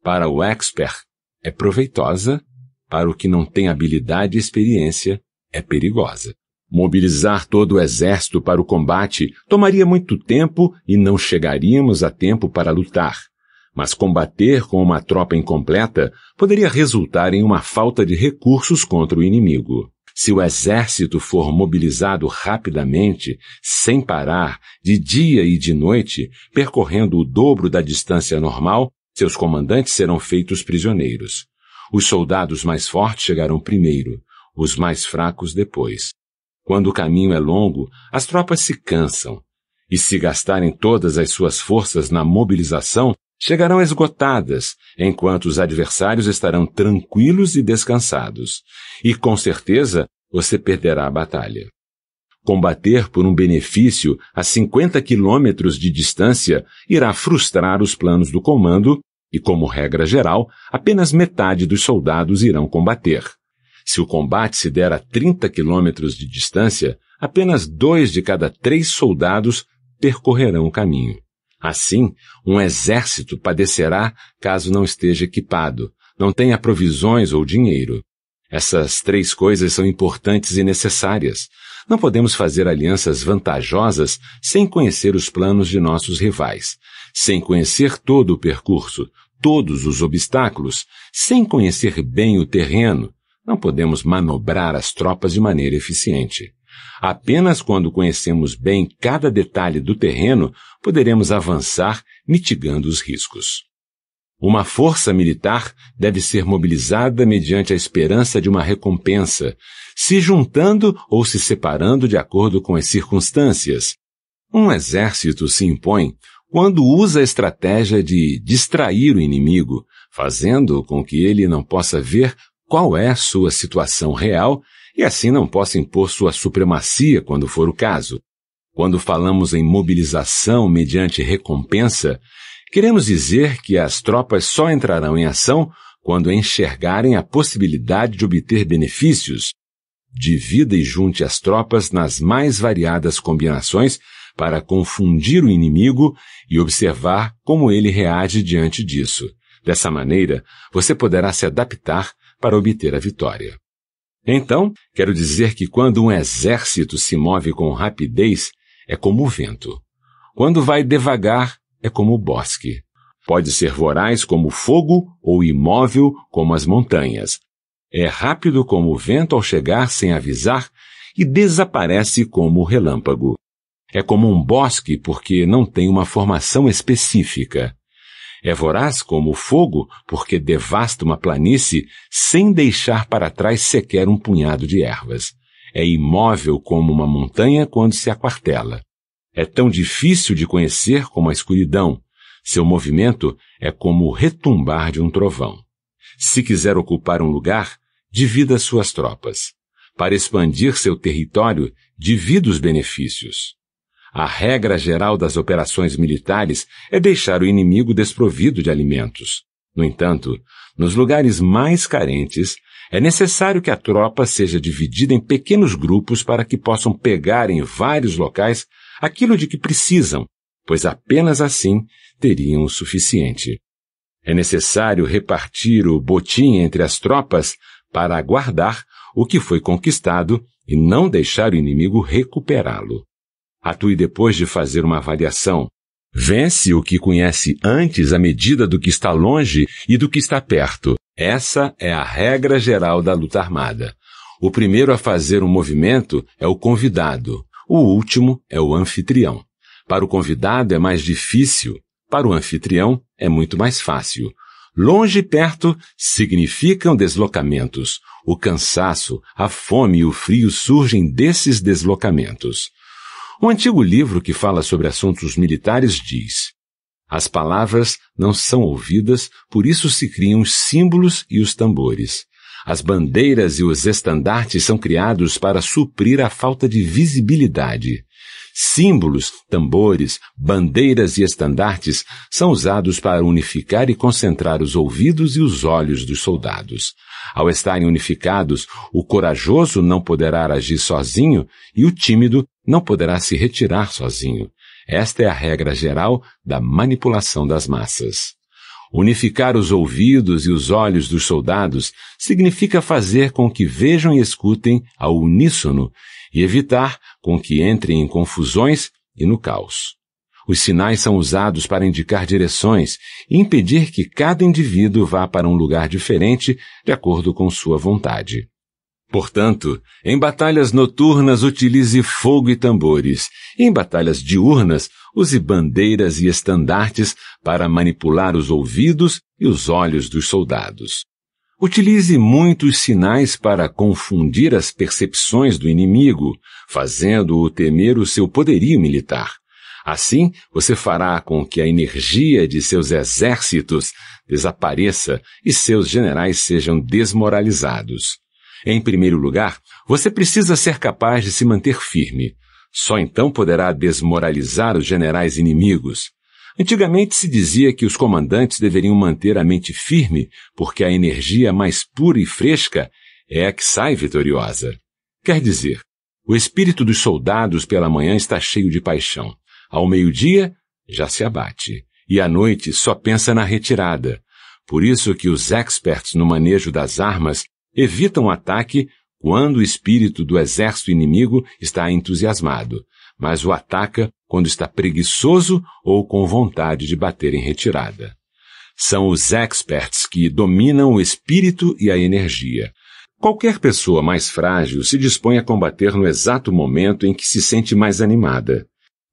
para o expert é proveitosa, para o que não tem habilidade e experiência é perigosa. Mobilizar todo o exército para o combate tomaria muito tempo e não chegaríamos a tempo para lutar. Mas combater com uma tropa incompleta poderia resultar em uma falta de recursos contra o inimigo. Se o exército for mobilizado rapidamente, sem parar, de dia e de noite, percorrendo o dobro da distância normal, seus comandantes serão feitos prisioneiros. Os soldados mais fortes chegarão primeiro, os mais fracos depois. Quando o caminho é longo, as tropas se cansam, e se gastarem todas as suas forças na mobilização, chegarão esgotadas, enquanto os adversários estarão tranquilos e descansados. E com certeza você perderá a batalha. Combater por um benefício a 50 quilômetros de distância irá frustrar os planos do comando e, como regra geral, apenas metade dos soldados irão combater. Se o combate se der a 30 quilômetros de distância, apenas dois de cada três soldados percorrerão o caminho. Assim, um exército padecerá caso não esteja equipado, não tenha provisões ou dinheiro. Essas três coisas são importantes e necessárias. Não podemos fazer alianças vantajosas sem conhecer os planos de nossos rivais, sem conhecer todo o percurso, todos os obstáculos, sem conhecer bem o terreno. Não podemos manobrar as tropas de maneira eficiente. Apenas quando conhecemos bem cada detalhe do terreno poderemos avançar mitigando os riscos. Uma força militar deve ser mobilizada mediante a esperança de uma recompensa, se juntando ou se separando de acordo com as circunstâncias. Um exército se impõe quando usa a estratégia de distrair o inimigo, fazendo com que ele não possa ver qual é sua situação real e assim não possa impor sua supremacia quando for o caso. Quando falamos em mobilização mediante recompensa, Queremos dizer que as tropas só entrarão em ação quando enxergarem a possibilidade de obter benefícios. Divida e junte as tropas nas mais variadas combinações para confundir o inimigo e observar como ele reage diante disso. Dessa maneira, você poderá se adaptar para obter a vitória. Então, quero dizer que quando um exército se move com rapidez, é como o vento. Quando vai devagar, é como o bosque. Pode ser voraz como o fogo ou imóvel como as montanhas. É rápido como o vento ao chegar sem avisar e desaparece como o relâmpago. É como um bosque porque não tem uma formação específica. É voraz como o fogo porque devasta uma planície sem deixar para trás sequer um punhado de ervas. É imóvel como uma montanha quando se aquartela é tão difícil de conhecer como a escuridão. Seu movimento é como o retumbar de um trovão. Se quiser ocupar um lugar, divida suas tropas. Para expandir seu território, divida os benefícios. A regra geral das operações militares é deixar o inimigo desprovido de alimentos. No entanto, nos lugares mais carentes, é necessário que a tropa seja dividida em pequenos grupos para que possam pegar em vários locais aquilo de que precisam, pois apenas assim teriam o suficiente. É necessário repartir o botim entre as tropas para aguardar o que foi conquistado e não deixar o inimigo recuperá-lo. Atue depois de fazer uma avaliação. Vence o que conhece antes à medida do que está longe e do que está perto. Essa é a regra geral da luta armada. O primeiro a fazer um movimento é o convidado. O último é o anfitrião. Para o convidado é mais difícil, para o anfitrião é muito mais fácil. Longe e perto significam deslocamentos. O cansaço, a fome e o frio surgem desses deslocamentos. Um antigo livro que fala sobre assuntos militares diz: As palavras não são ouvidas, por isso se criam os símbolos e os tambores. As bandeiras e os estandartes são criados para suprir a falta de visibilidade. Símbolos, tambores, bandeiras e estandartes são usados para unificar e concentrar os ouvidos e os olhos dos soldados. Ao estarem unificados, o corajoso não poderá agir sozinho e o tímido não poderá se retirar sozinho. Esta é a regra geral da manipulação das massas. Unificar os ouvidos e os olhos dos soldados significa fazer com que vejam e escutem ao uníssono e evitar com que entrem em confusões e no caos. Os sinais são usados para indicar direções e impedir que cada indivíduo vá para um lugar diferente de acordo com sua vontade. Portanto, em batalhas noturnas utilize fogo e tambores, em batalhas diurnas use bandeiras e estandartes para manipular os ouvidos e os olhos dos soldados. Utilize muitos sinais para confundir as percepções do inimigo, fazendo-o temer o seu poderio militar. Assim, você fará com que a energia de seus exércitos desapareça e seus generais sejam desmoralizados. Em primeiro lugar, você precisa ser capaz de se manter firme. Só então poderá desmoralizar os generais inimigos. Antigamente se dizia que os comandantes deveriam manter a mente firme, porque a energia mais pura e fresca é a que sai vitoriosa. Quer dizer, o espírito dos soldados pela manhã está cheio de paixão. Ao meio-dia, já se abate. E à noite só pensa na retirada. Por isso que os experts no manejo das armas evita um ataque quando o espírito do exército inimigo está entusiasmado, mas o ataca quando está preguiçoso ou com vontade de bater em retirada. São os experts que dominam o espírito e a energia. Qualquer pessoa mais frágil se dispõe a combater no exato momento em que se sente mais animada.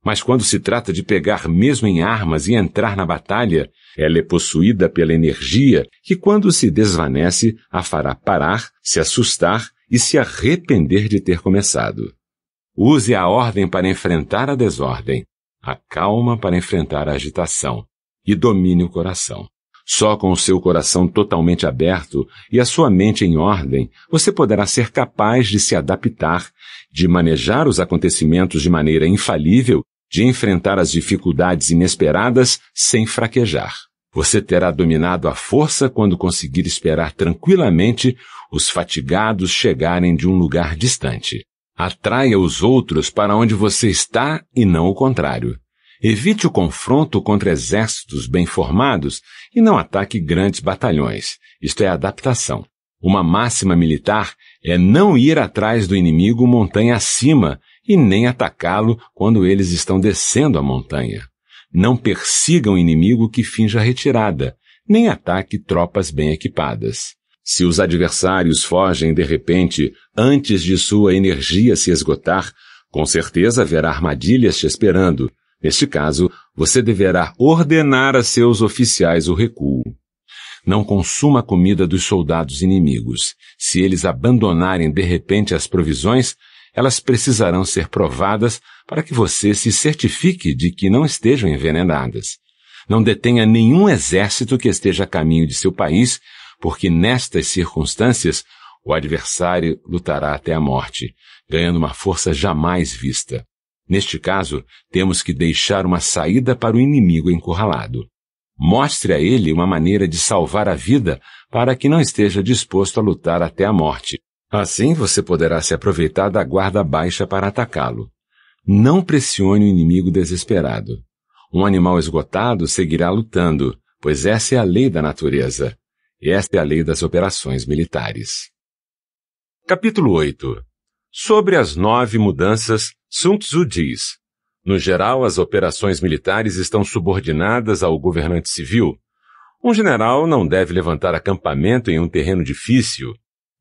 Mas quando se trata de pegar mesmo em armas e entrar na batalha, ela é possuída pela energia que, quando se desvanece, a fará parar, se assustar e se arrepender de ter começado. Use a ordem para enfrentar a desordem, a calma para enfrentar a agitação e domine o coração. Só com o seu coração totalmente aberto e a sua mente em ordem, você poderá ser capaz de se adaptar, de manejar os acontecimentos de maneira infalível de enfrentar as dificuldades inesperadas sem fraquejar. Você terá dominado a força quando conseguir esperar tranquilamente os fatigados chegarem de um lugar distante. Atraia os outros para onde você está e não o contrário. Evite o confronto contra exércitos bem formados e não ataque grandes batalhões. Isto é adaptação. Uma máxima militar é não ir atrás do inimigo montanha acima e nem atacá-lo quando eles estão descendo a montanha. Não persiga um inimigo que finja retirada, nem ataque tropas bem equipadas. Se os adversários fogem de repente, antes de sua energia se esgotar, com certeza haverá armadilhas te esperando. Neste caso, você deverá ordenar a seus oficiais o recuo. Não consuma a comida dos soldados inimigos. Se eles abandonarem de repente as provisões, elas precisarão ser provadas para que você se certifique de que não estejam envenenadas. Não detenha nenhum exército que esteja a caminho de seu país, porque nestas circunstâncias o adversário lutará até a morte, ganhando uma força jamais vista. Neste caso, temos que deixar uma saída para o inimigo encurralado. Mostre a ele uma maneira de salvar a vida para que não esteja disposto a lutar até a morte, Assim você poderá se aproveitar da guarda baixa para atacá-lo. Não pressione o inimigo desesperado. Um animal esgotado seguirá lutando, pois essa é a lei da natureza. Esta é a lei das operações militares. Capítulo 8 Sobre as nove mudanças, Sun Tzu diz: No geral, as operações militares estão subordinadas ao governante civil. Um general não deve levantar acampamento em um terreno difícil,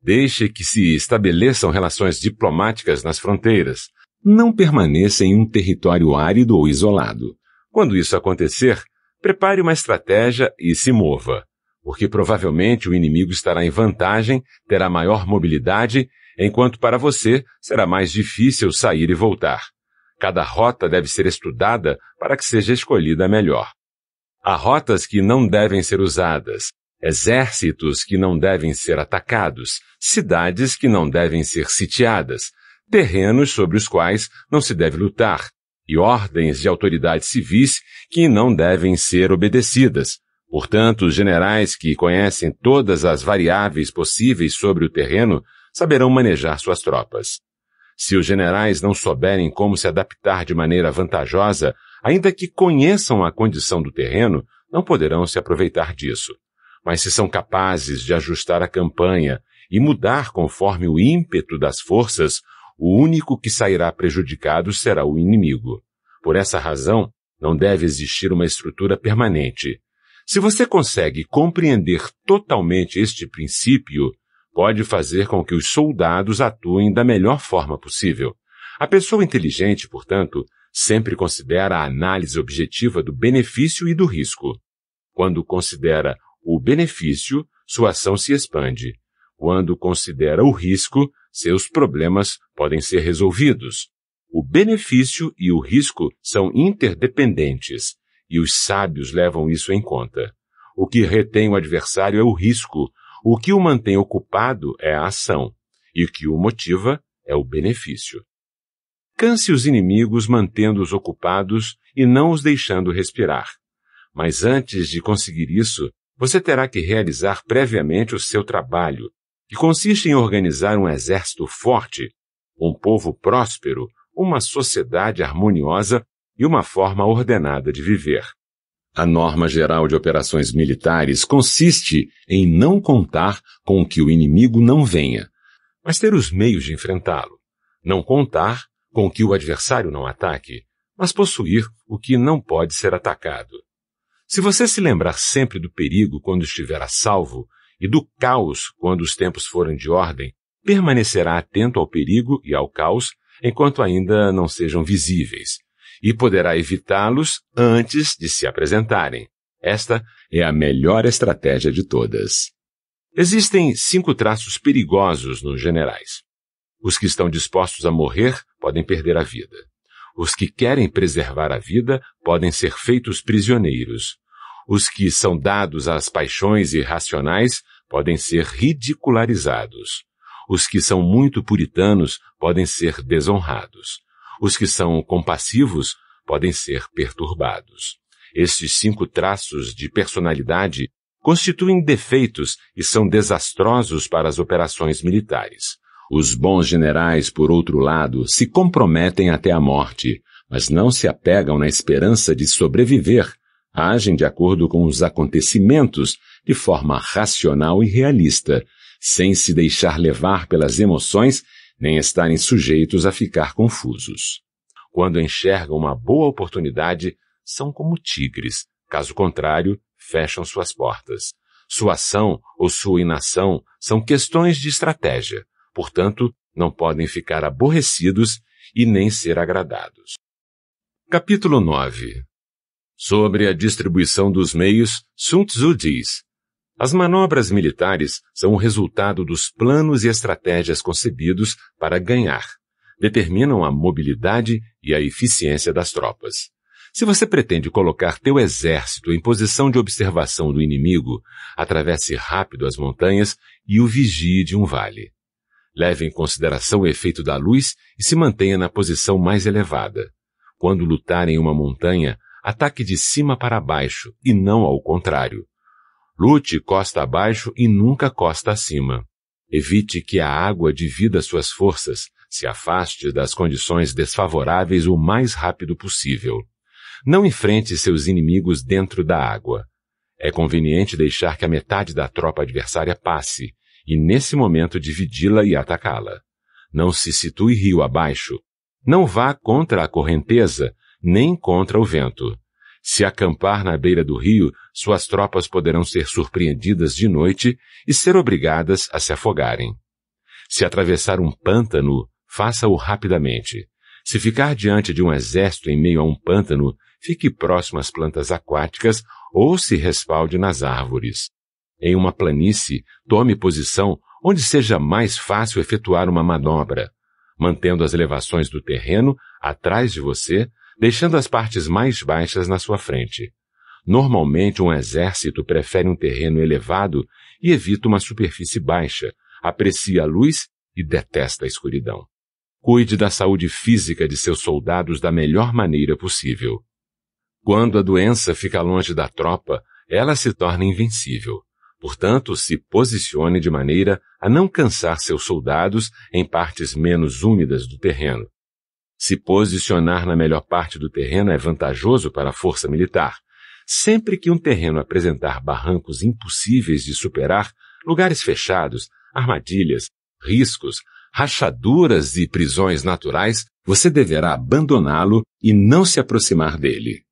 Deixe que se estabeleçam relações diplomáticas nas fronteiras. Não permaneça em um território árido ou isolado. Quando isso acontecer, prepare uma estratégia e se mova, porque provavelmente o inimigo estará em vantagem, terá maior mobilidade, enquanto para você será mais difícil sair e voltar. Cada rota deve ser estudada para que seja escolhida a melhor. Há rotas que não devem ser usadas, exércitos que não devem ser atacados, cidades que não devem ser sitiadas, terrenos sobre os quais não se deve lutar, e ordens de autoridades civis que não devem ser obedecidas. Portanto, os generais que conhecem todas as variáveis possíveis sobre o terreno saberão manejar suas tropas. Se os generais não souberem como se adaptar de maneira vantajosa, ainda que conheçam a condição do terreno, não poderão se aproveitar disso mas se são capazes de ajustar a campanha e mudar conforme o ímpeto das forças, o único que sairá prejudicado será o inimigo. Por essa razão, não deve existir uma estrutura permanente. Se você consegue compreender totalmente este princípio, pode fazer com que os soldados atuem da melhor forma possível. A pessoa inteligente, portanto, sempre considera a análise objetiva do benefício e do risco. Quando considera o benefício, sua ação se expande. Quando considera o risco, seus problemas podem ser resolvidos. O benefício e o risco são interdependentes, e os sábios levam isso em conta. O que retém o adversário é o risco, o que o mantém ocupado é a ação, e o que o motiva é o benefício. Canse os inimigos mantendo-os ocupados e não os deixando respirar. Mas antes de conseguir isso, você terá que realizar previamente o seu trabalho, que consiste em organizar um exército forte, um povo próspero, uma sociedade harmoniosa e uma forma ordenada de viver. A norma geral de operações militares consiste em não contar com que o inimigo não venha, mas ter os meios de enfrentá-lo. Não contar com que o adversário não ataque, mas possuir o que não pode ser atacado. Se você se lembrar sempre do perigo quando estiver a salvo e do caos quando os tempos forem de ordem, permanecerá atento ao perigo e ao caos enquanto ainda não sejam visíveis, e poderá evitá-los antes de se apresentarem. Esta é a melhor estratégia de todas. Existem cinco traços perigosos nos generais. Os que estão dispostos a morrer podem perder a vida. Os que querem preservar a vida podem ser feitos prisioneiros. Os que são dados às paixões irracionais podem ser ridicularizados. Os que são muito puritanos podem ser desonrados. Os que são compassivos podem ser perturbados. Estes cinco traços de personalidade constituem defeitos e são desastrosos para as operações militares. Os bons generais, por outro lado, se comprometem até a morte, mas não se apegam na esperança de sobreviver, agem de acordo com os acontecimentos de forma racional e realista, sem se deixar levar pelas emoções nem estarem sujeitos a ficar confusos. Quando enxergam uma boa oportunidade, são como tigres, caso contrário, fecham suas portas. Sua ação ou sua inação são questões de estratégia. Portanto, não podem ficar aborrecidos e nem ser agradados. Capítulo 9 Sobre a distribuição dos meios, Sun Tzu diz: As manobras militares são o resultado dos planos e estratégias concebidos para ganhar. Determinam a mobilidade e a eficiência das tropas. Se você pretende colocar teu exército em posição de observação do inimigo, atravesse rápido as montanhas e o vigie de um vale. Leve em consideração o efeito da luz e se mantenha na posição mais elevada. Quando lutar em uma montanha, ataque de cima para baixo e não ao contrário. Lute costa abaixo e nunca costa acima. Evite que a água divida suas forças, se afaste das condições desfavoráveis o mais rápido possível. Não enfrente seus inimigos dentro da água. É conveniente deixar que a metade da tropa adversária passe e nesse momento dividi-la e atacá-la. Não se situe rio abaixo. Não vá contra a correnteza, nem contra o vento. Se acampar na beira do rio, suas tropas poderão ser surpreendidas de noite e ser obrigadas a se afogarem. Se atravessar um pântano, faça-o rapidamente. Se ficar diante de um exército em meio a um pântano, fique próximo às plantas aquáticas ou se respalde nas árvores. Em uma planície, tome posição onde seja mais fácil efetuar uma manobra, mantendo as elevações do terreno atrás de você, deixando as partes mais baixas na sua frente. Normalmente, um exército prefere um terreno elevado e evita uma superfície baixa, aprecia a luz e detesta a escuridão. Cuide da saúde física de seus soldados da melhor maneira possível. Quando a doença fica longe da tropa, ela se torna invencível. Portanto, se posicione de maneira a não cansar seus soldados em partes menos úmidas do terreno. Se posicionar na melhor parte do terreno é vantajoso para a força militar. Sempre que um terreno apresentar barrancos impossíveis de superar, lugares fechados, armadilhas, riscos, rachaduras e prisões naturais, você deverá abandoná-lo e não se aproximar dele.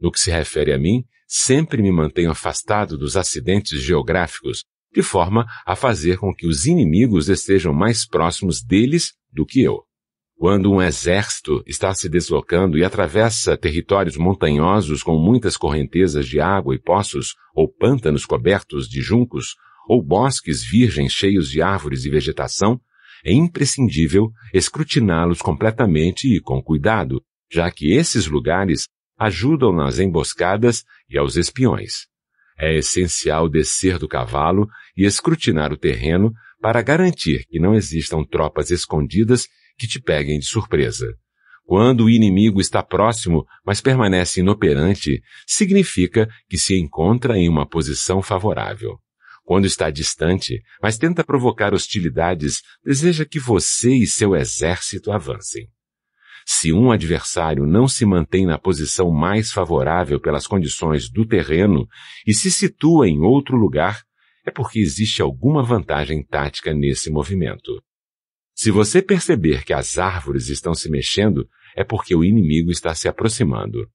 No que se refere a mim, sempre me mantenho afastado dos acidentes geográficos, de forma a fazer com que os inimigos estejam mais próximos deles do que eu. Quando um exército está se deslocando e atravessa territórios montanhosos com muitas correntezas de água e poços, ou pântanos cobertos de juncos, ou bosques virgens cheios de árvores e vegetação, é imprescindível escrutiná-los completamente e com cuidado, já que esses lugares ajudam nas emboscadas e aos espiões. É essencial descer do cavalo e escrutinar o terreno para garantir que não existam tropas escondidas que te peguem de surpresa. Quando o inimigo está próximo, mas permanece inoperante, significa que se encontra em uma posição favorável. Quando está distante, mas tenta provocar hostilidades, deseja que você e seu exército avancem. Se um adversário não se mantém na posição mais favorável pelas condições do terreno e se situa em outro lugar, é porque existe alguma vantagem tática nesse movimento. Se você perceber que as árvores estão se mexendo, é porque o inimigo está se aproximando.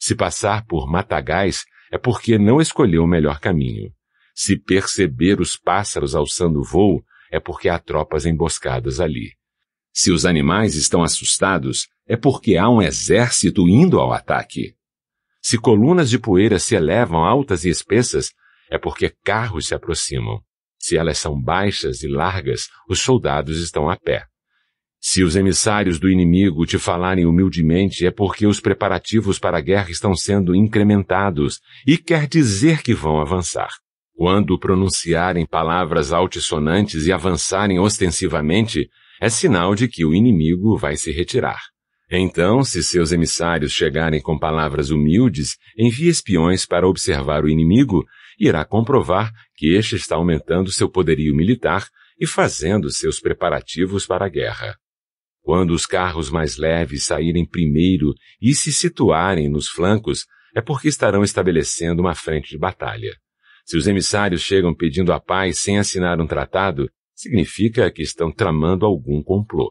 Se passar por matagais, é porque não escolheu o melhor caminho. Se perceber os pássaros alçando voo, é porque há tropas emboscadas ali. Se os animais estão assustados, é porque há um exército indo ao ataque. Se colunas de poeira se elevam altas e espessas, é porque carros se aproximam. Se elas são baixas e largas, os soldados estão a pé. Se os emissários do inimigo te falarem humildemente, é porque os preparativos para a guerra estão sendo incrementados e quer dizer que vão avançar. Quando pronunciarem palavras altissonantes e avançarem ostensivamente, é sinal de que o inimigo vai se retirar. Então, se seus emissários chegarem com palavras humildes, envie espiões para observar o inimigo, irá comprovar que este está aumentando seu poderio militar e fazendo seus preparativos para a guerra. Quando os carros mais leves saírem primeiro e se situarem nos flancos, é porque estarão estabelecendo uma frente de batalha. Se os emissários chegam pedindo a paz sem assinar um tratado, significa que estão tramando algum complô.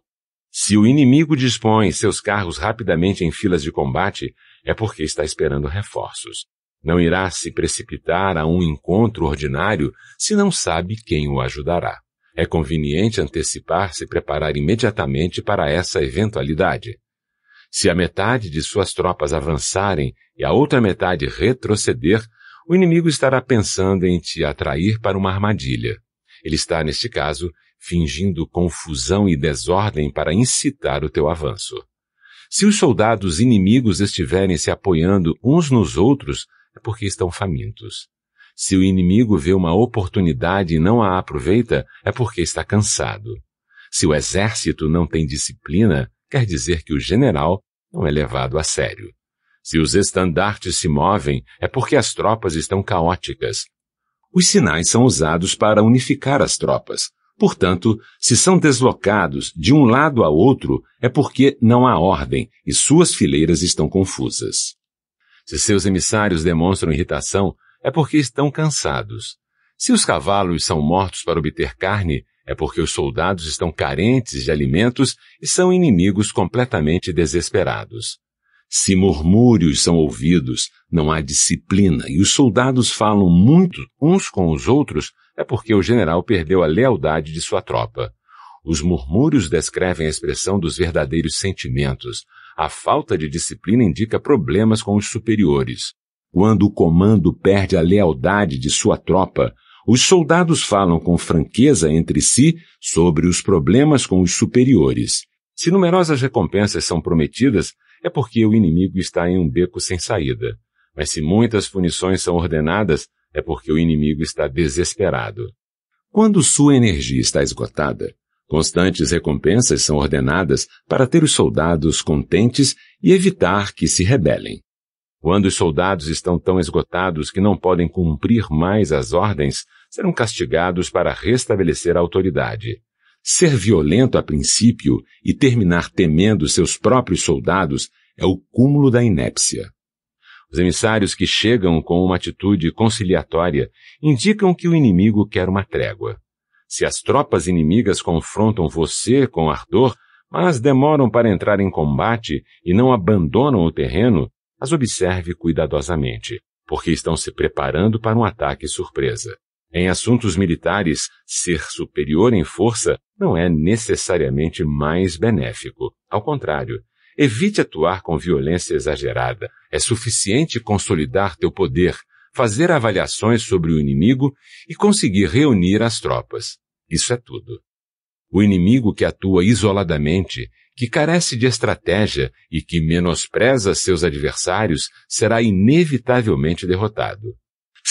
Se o inimigo dispõe seus carros rapidamente em filas de combate, é porque está esperando reforços. Não irá se precipitar a um encontro ordinário se não sabe quem o ajudará. É conveniente antecipar-se e preparar imediatamente para essa eventualidade. Se a metade de suas tropas avançarem e a outra metade retroceder, o inimigo estará pensando em te atrair para uma armadilha. Ele está, neste caso, fingindo confusão e desordem para incitar o teu avanço. Se os soldados inimigos estiverem se apoiando uns nos outros, é porque estão famintos. Se o inimigo vê uma oportunidade e não a aproveita, é porque está cansado. Se o exército não tem disciplina, quer dizer que o general não é levado a sério. Se os estandartes se movem, é porque as tropas estão caóticas, os sinais são usados para unificar as tropas. Portanto, se são deslocados de um lado a outro, é porque não há ordem e suas fileiras estão confusas. Se seus emissários demonstram irritação, é porque estão cansados. Se os cavalos são mortos para obter carne, é porque os soldados estão carentes de alimentos e são inimigos completamente desesperados. Se murmúrios são ouvidos, não há disciplina e os soldados falam muito uns com os outros, é porque o general perdeu a lealdade de sua tropa. Os murmúrios descrevem a expressão dos verdadeiros sentimentos. A falta de disciplina indica problemas com os superiores. Quando o comando perde a lealdade de sua tropa, os soldados falam com franqueza entre si sobre os problemas com os superiores. Se numerosas recompensas são prometidas, é porque o inimigo está em um beco sem saída. Mas se muitas punições são ordenadas, é porque o inimigo está desesperado. Quando sua energia está esgotada, constantes recompensas são ordenadas para ter os soldados contentes e evitar que se rebelem. Quando os soldados estão tão esgotados que não podem cumprir mais as ordens, serão castigados para restabelecer a autoridade. Ser violento a princípio e terminar temendo seus próprios soldados é o cúmulo da inépcia. Os emissários que chegam com uma atitude conciliatória indicam que o inimigo quer uma trégua. Se as tropas inimigas confrontam você com ardor, mas demoram para entrar em combate e não abandonam o terreno, as observe cuidadosamente, porque estão se preparando para um ataque surpresa. Em assuntos militares, ser superior em força não é necessariamente mais benéfico. Ao contrário, evite atuar com violência exagerada. É suficiente consolidar teu poder, fazer avaliações sobre o inimigo e conseguir reunir as tropas. Isso é tudo. O inimigo que atua isoladamente, que carece de estratégia e que menospreza seus adversários será inevitavelmente derrotado.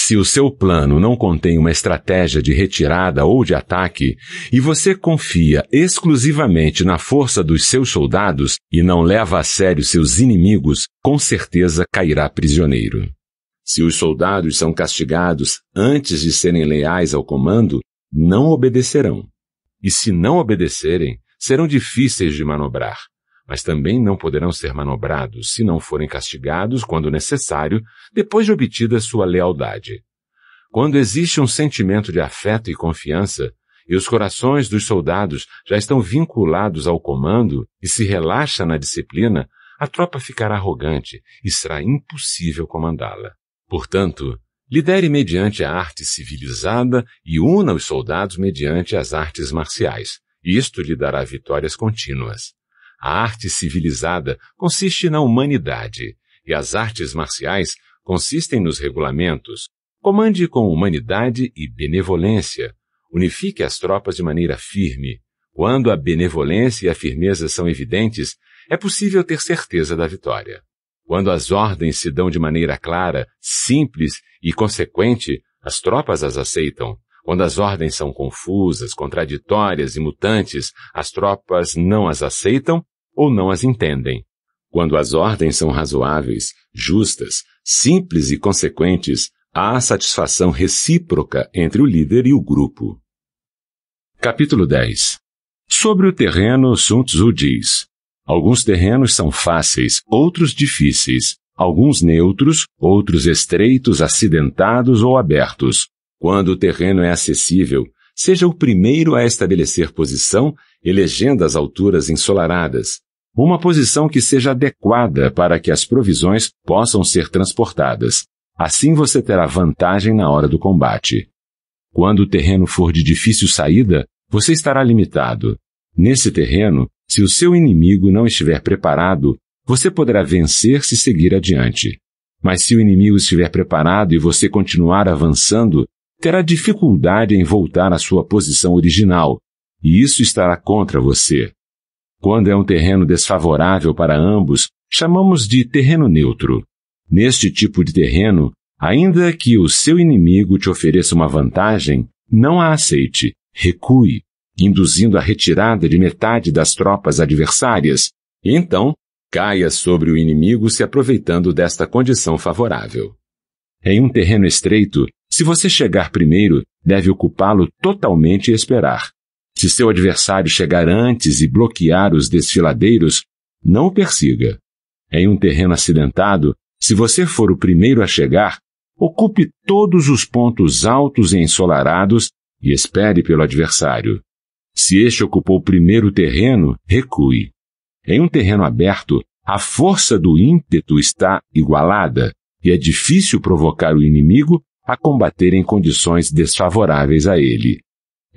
Se o seu plano não contém uma estratégia de retirada ou de ataque, e você confia exclusivamente na força dos seus soldados e não leva a sério seus inimigos, com certeza cairá prisioneiro. Se os soldados são castigados antes de serem leais ao comando, não obedecerão. E se não obedecerem, serão difíceis de manobrar mas também não poderão ser manobrados se não forem castigados quando necessário, depois de obtida sua lealdade. Quando existe um sentimento de afeto e confiança, e os corações dos soldados já estão vinculados ao comando e se relaxa na disciplina, a tropa ficará arrogante e será impossível comandá-la. Portanto, lidere mediante a arte civilizada e una os soldados mediante as artes marciais. Isto lhe dará vitórias contínuas. A arte civilizada consiste na humanidade, e as artes marciais consistem nos regulamentos. Comande com humanidade e benevolência. Unifique as tropas de maneira firme. Quando a benevolência e a firmeza são evidentes, é possível ter certeza da vitória. Quando as ordens se dão de maneira clara, simples e consequente, as tropas as aceitam. Quando as ordens são confusas, contraditórias e mutantes, as tropas não as aceitam ou não as entendem. Quando as ordens são razoáveis, justas, simples e consequentes, há satisfação recíproca entre o líder e o grupo. Capítulo 10 Sobre o terreno, Sun Tzu diz: Alguns terrenos são fáceis, outros difíceis, alguns neutros, outros estreitos, acidentados ou abertos. Quando o terreno é acessível, seja o primeiro a estabelecer posição, elegendo as alturas ensolaradas, uma posição que seja adequada para que as provisões possam ser transportadas. Assim você terá vantagem na hora do combate. Quando o terreno for de difícil saída, você estará limitado. Nesse terreno, se o seu inimigo não estiver preparado, você poderá vencer se seguir adiante. Mas se o inimigo estiver preparado e você continuar avançando, terá dificuldade em voltar à sua posição original, e isso estará contra você. Quando é um terreno desfavorável para ambos, chamamos de terreno neutro. Neste tipo de terreno, ainda que o seu inimigo te ofereça uma vantagem, não a aceite, recue, induzindo a retirada de metade das tropas adversárias, e então caia sobre o inimigo se aproveitando desta condição favorável. Em um terreno estreito, se você chegar primeiro, deve ocupá-lo totalmente e esperar. Se seu adversário chegar antes e bloquear os desfiladeiros, não o persiga. Em um terreno acidentado, se você for o primeiro a chegar, ocupe todos os pontos altos e ensolarados e espere pelo adversário. Se este ocupou o primeiro terreno, recue. Em um terreno aberto, a força do ímpeto está igualada e é difícil provocar o inimigo a combater em condições desfavoráveis a ele.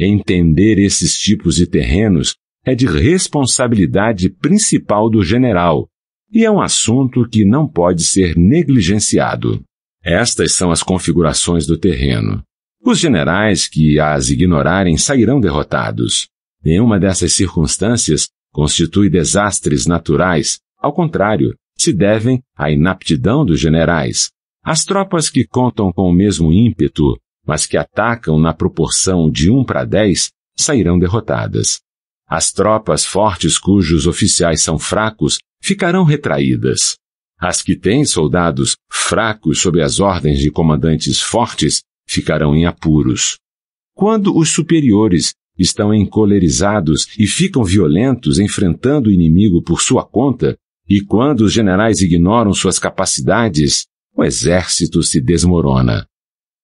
Entender esses tipos de terrenos é de responsabilidade principal do general e é um assunto que não pode ser negligenciado. Estas são as configurações do terreno. Os generais que as ignorarem sairão derrotados. Nenhuma dessas circunstâncias constitui desastres naturais, ao contrário, se devem à inaptidão dos generais. As tropas que contam com o mesmo ímpeto mas que atacam na proporção de um para dez sairão derrotadas. As tropas fortes cujos oficiais são fracos ficarão retraídas. As que têm soldados fracos sob as ordens de comandantes fortes ficarão em apuros. Quando os superiores estão encolerizados e ficam violentos enfrentando o inimigo por sua conta, e quando os generais ignoram suas capacidades, o exército se desmorona.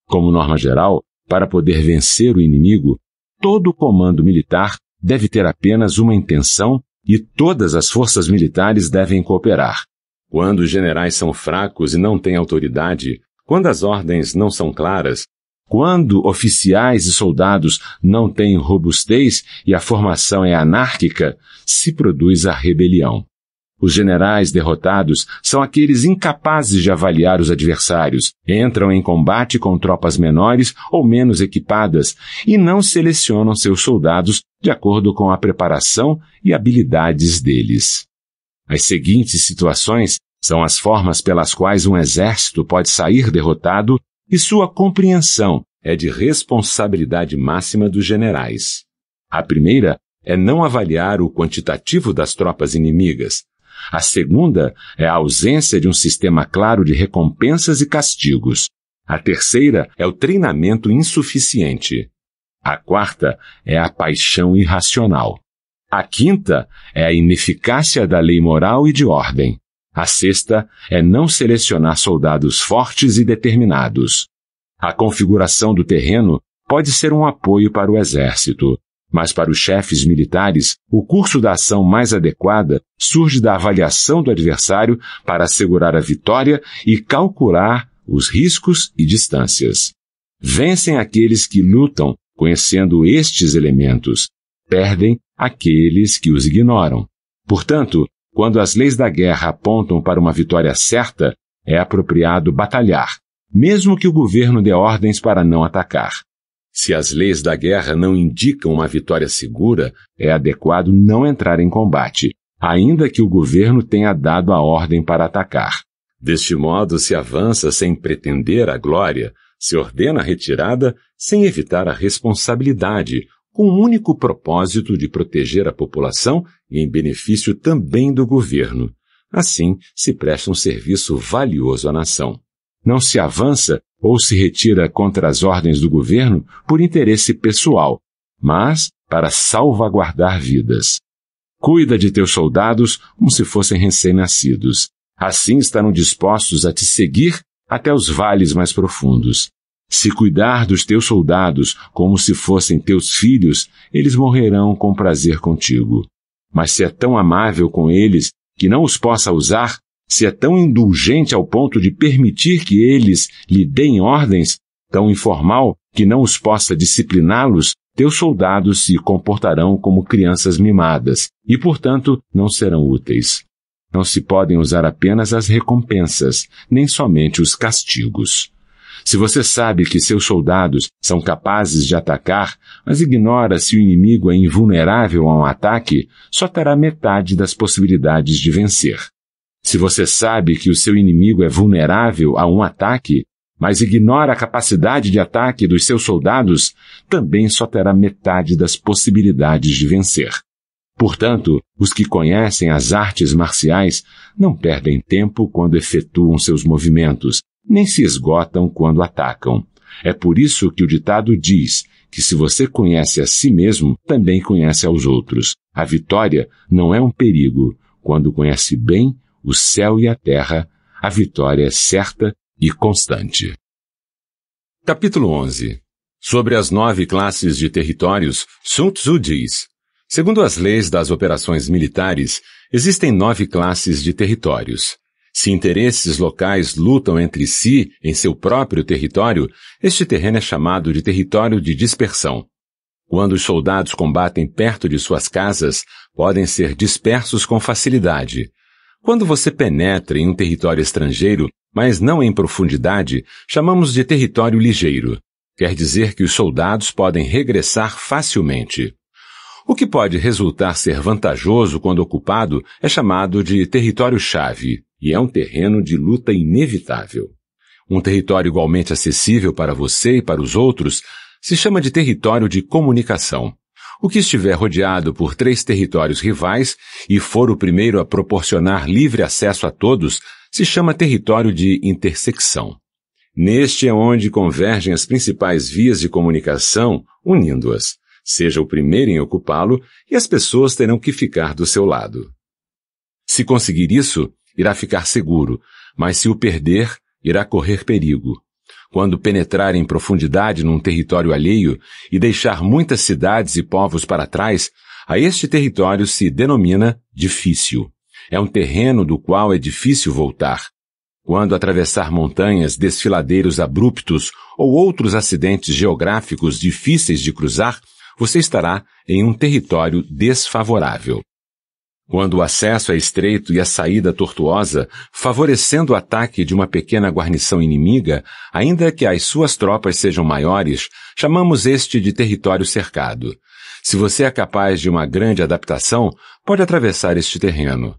Como norma geral, para poder vencer o inimigo, todo comando militar deve ter apenas uma intenção e todas as forças militares devem cooperar. Quando os generais são fracos e não têm autoridade, quando as ordens não são claras, quando oficiais e soldados não têm robustez e a formação é anárquica, se produz a rebelião. Os generais derrotados são aqueles incapazes de avaliar os adversários, entram em combate com tropas menores ou menos equipadas e não selecionam seus soldados de acordo com a preparação e habilidades deles. As seguintes situações são as formas pelas quais um exército pode sair derrotado e sua compreensão é de responsabilidade máxima dos generais. A primeira é não avaliar o quantitativo das tropas inimigas, a segunda é a ausência de um sistema claro de recompensas e castigos. A terceira é o treinamento insuficiente. A quarta é a paixão irracional. A quinta é a ineficácia da lei moral e de ordem. A sexta é não selecionar soldados fortes e determinados. A configuração do terreno pode ser um apoio para o exército, mas para os chefes militares, o curso da ação mais adequada surge da avaliação do adversário para assegurar a vitória e calcular os riscos e distâncias. Vencem aqueles que lutam conhecendo estes elementos, perdem aqueles que os ignoram. Portanto, quando as leis da guerra apontam para uma vitória certa, é apropriado batalhar, mesmo que o governo dê ordens para não atacar. Se as leis da guerra não indicam uma vitória segura, é adequado não entrar em combate, ainda que o governo tenha dado a ordem para atacar. Deste modo, se avança sem pretender a glória, se ordena a retirada sem evitar a responsabilidade, com o único propósito de proteger a população e em benefício também do governo. Assim, se presta um serviço valioso à nação. Não se avança ou se retira contra as ordens do governo por interesse pessoal, mas para salvaguardar vidas. Cuida de teus soldados como se fossem recém-nascidos. Assim estarão dispostos a te seguir até os vales mais profundos. Se cuidar dos teus soldados como se fossem teus filhos, eles morrerão com prazer contigo. Mas se é tão amável com eles que não os possa usar, se é tão indulgente ao ponto de permitir que eles lhe deem ordens, tão informal que não os possa discipliná-los, teus soldados se comportarão como crianças mimadas e, portanto, não serão úteis. Não se podem usar apenas as recompensas, nem somente os castigos. Se você sabe que seus soldados são capazes de atacar, mas ignora se o inimigo é invulnerável a um ataque, só terá metade das possibilidades de vencer. Se você sabe que o seu inimigo é vulnerável a um ataque, mas ignora a capacidade de ataque dos seus soldados, também só terá metade das possibilidades de vencer. Portanto, os que conhecem as artes marciais não perdem tempo quando efetuam seus movimentos, nem se esgotam quando atacam. É por isso que o ditado diz que se você conhece a si mesmo, também conhece aos outros. A vitória não é um perigo quando conhece bem o céu e a terra, a vitória é certa e constante. Capítulo 11 Sobre as nove classes de territórios, Sun Tzu diz: Segundo as leis das operações militares, existem nove classes de territórios. Se interesses locais lutam entre si em seu próprio território, este terreno é chamado de território de dispersão. Quando os soldados combatem perto de suas casas, podem ser dispersos com facilidade. Quando você penetra em um território estrangeiro, mas não em profundidade, chamamos de território ligeiro. Quer dizer que os soldados podem regressar facilmente. O que pode resultar ser vantajoso quando ocupado é chamado de território-chave, e é um terreno de luta inevitável. Um território igualmente acessível para você e para os outros se chama de território de comunicação. O que estiver rodeado por três territórios rivais e for o primeiro a proporcionar livre acesso a todos se chama território de intersecção. Neste é onde convergem as principais vias de comunicação, unindo-as. Seja o primeiro em ocupá-lo e as pessoas terão que ficar do seu lado. Se conseguir isso, irá ficar seguro, mas se o perder, irá correr perigo quando penetrar em profundidade num território alheio e deixar muitas cidades e povos para trás, a este território se denomina difícil. É um terreno do qual é difícil voltar. Quando atravessar montanhas, desfiladeiros abruptos ou outros acidentes geográficos difíceis de cruzar, você estará em um território desfavorável. Quando o acesso é estreito e a saída tortuosa, favorecendo o ataque de uma pequena guarnição inimiga, ainda que as suas tropas sejam maiores, chamamos este de território cercado. Se você é capaz de uma grande adaptação, pode atravessar este terreno.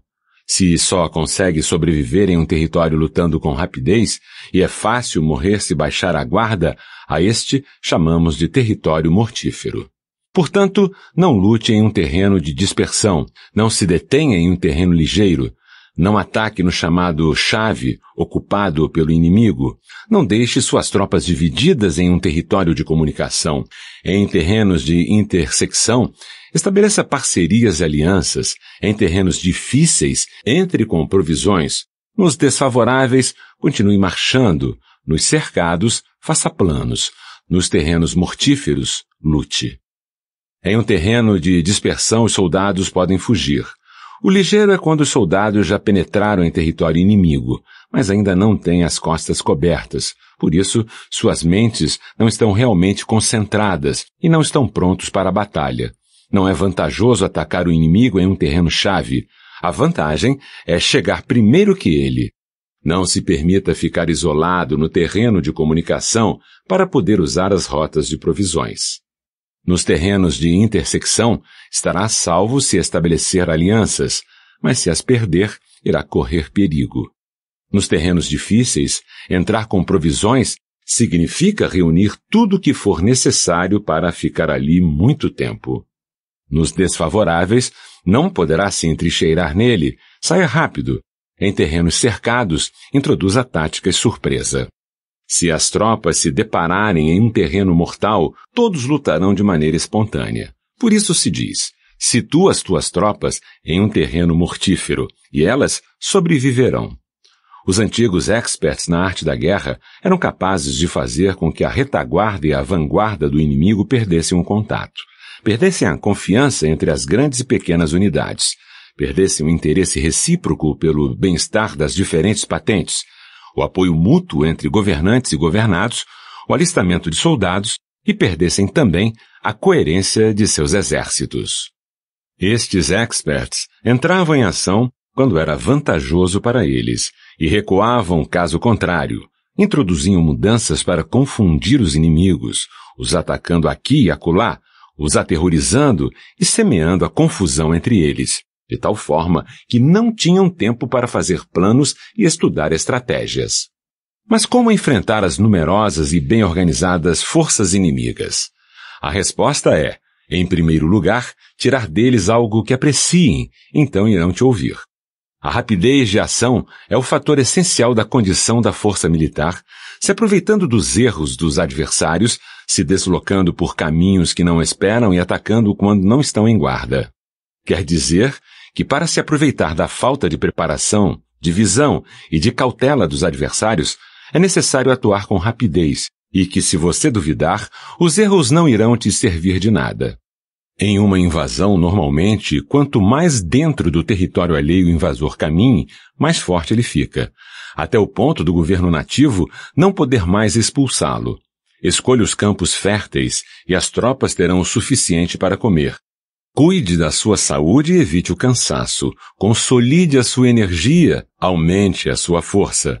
Se só consegue sobreviver em um território lutando com rapidez e é fácil morrer se baixar a guarda, a este chamamos de território mortífero. Portanto, não lute em um terreno de dispersão, não se detenha em um terreno ligeiro, não ataque no chamado chave ocupado pelo inimigo. Não deixe suas tropas divididas em um território de comunicação. Em terrenos de intersecção, estabeleça parcerias e alianças. Em terrenos difíceis, entre com provisões. Nos desfavoráveis, continue marchando. Nos cercados, faça planos. Nos terrenos mortíferos, lute. Em um terreno de dispersão, os soldados podem fugir. O ligeiro é quando os soldados já penetraram em território inimigo, mas ainda não têm as costas cobertas. Por isso, suas mentes não estão realmente concentradas e não estão prontos para a batalha. Não é vantajoso atacar o inimigo em um terreno chave. A vantagem é chegar primeiro que ele. Não se permita ficar isolado no terreno de comunicação para poder usar as rotas de provisões. Nos terrenos de intersecção, estará salvo se estabelecer alianças, mas se as perder, irá correr perigo. Nos terrenos difíceis, entrar com provisões significa reunir tudo o que for necessário para ficar ali muito tempo. Nos desfavoráveis, não poderá se entrincheirar nele, saia rápido. Em terrenos cercados, introduza táticas surpresa. Se as tropas se depararem em um terreno mortal, todos lutarão de maneira espontânea. Por isso se diz: situa as tuas tropas em um terreno mortífero, e elas sobreviverão. Os antigos experts na arte da guerra eram capazes de fazer com que a retaguarda e a vanguarda do inimigo perdessem o contato, perdessem a confiança entre as grandes e pequenas unidades, perdessem o interesse recíproco pelo bem-estar das diferentes patentes, o apoio mútuo entre governantes e governados, o alistamento de soldados e perdessem também a coerência de seus exércitos. Estes experts entravam em ação quando era vantajoso para eles e recuavam caso contrário, introduziam mudanças para confundir os inimigos, os atacando aqui e acolá, os aterrorizando e semeando a confusão entre eles de tal forma que não tinham tempo para fazer planos e estudar estratégias. Mas como enfrentar as numerosas e bem organizadas forças inimigas? A resposta é, em primeiro lugar, tirar deles algo que apreciem, então irão te ouvir. A rapidez de ação é o fator essencial da condição da força militar, se aproveitando dos erros dos adversários, se deslocando por caminhos que não esperam e atacando quando não estão em guarda. Quer dizer que, para se aproveitar da falta de preparação, de visão e de cautela dos adversários, é necessário atuar com rapidez e que, se você duvidar, os erros não irão te servir de nada. Em uma invasão, normalmente, quanto mais dentro do território alheio o invasor caminhe, mais forte ele fica, até o ponto do governo nativo não poder mais expulsá-lo. Escolha os campos férteis e as tropas terão o suficiente para comer, Cuide da sua saúde e evite o cansaço. Consolide a sua energia, aumente a sua força.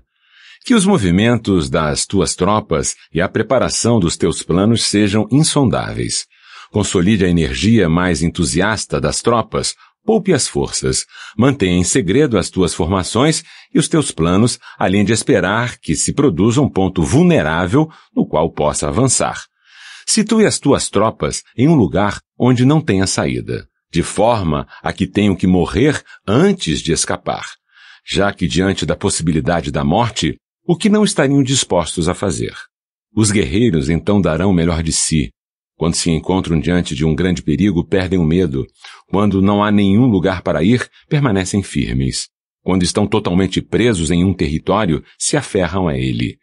Que os movimentos das tuas tropas e a preparação dos teus planos sejam insondáveis. Consolide a energia mais entusiasta das tropas, poupe as forças, mantenha em segredo as tuas formações e os teus planos, além de esperar que se produza um ponto vulnerável no qual possa avançar. Situe as tuas tropas em um lugar onde não tenha saída, de forma a que tenham que morrer antes de escapar, já que diante da possibilidade da morte, o que não estariam dispostos a fazer. Os guerreiros então darão o melhor de si. Quando se encontram diante de um grande perigo, perdem o medo. Quando não há nenhum lugar para ir, permanecem firmes. Quando estão totalmente presos em um território, se aferram a ele.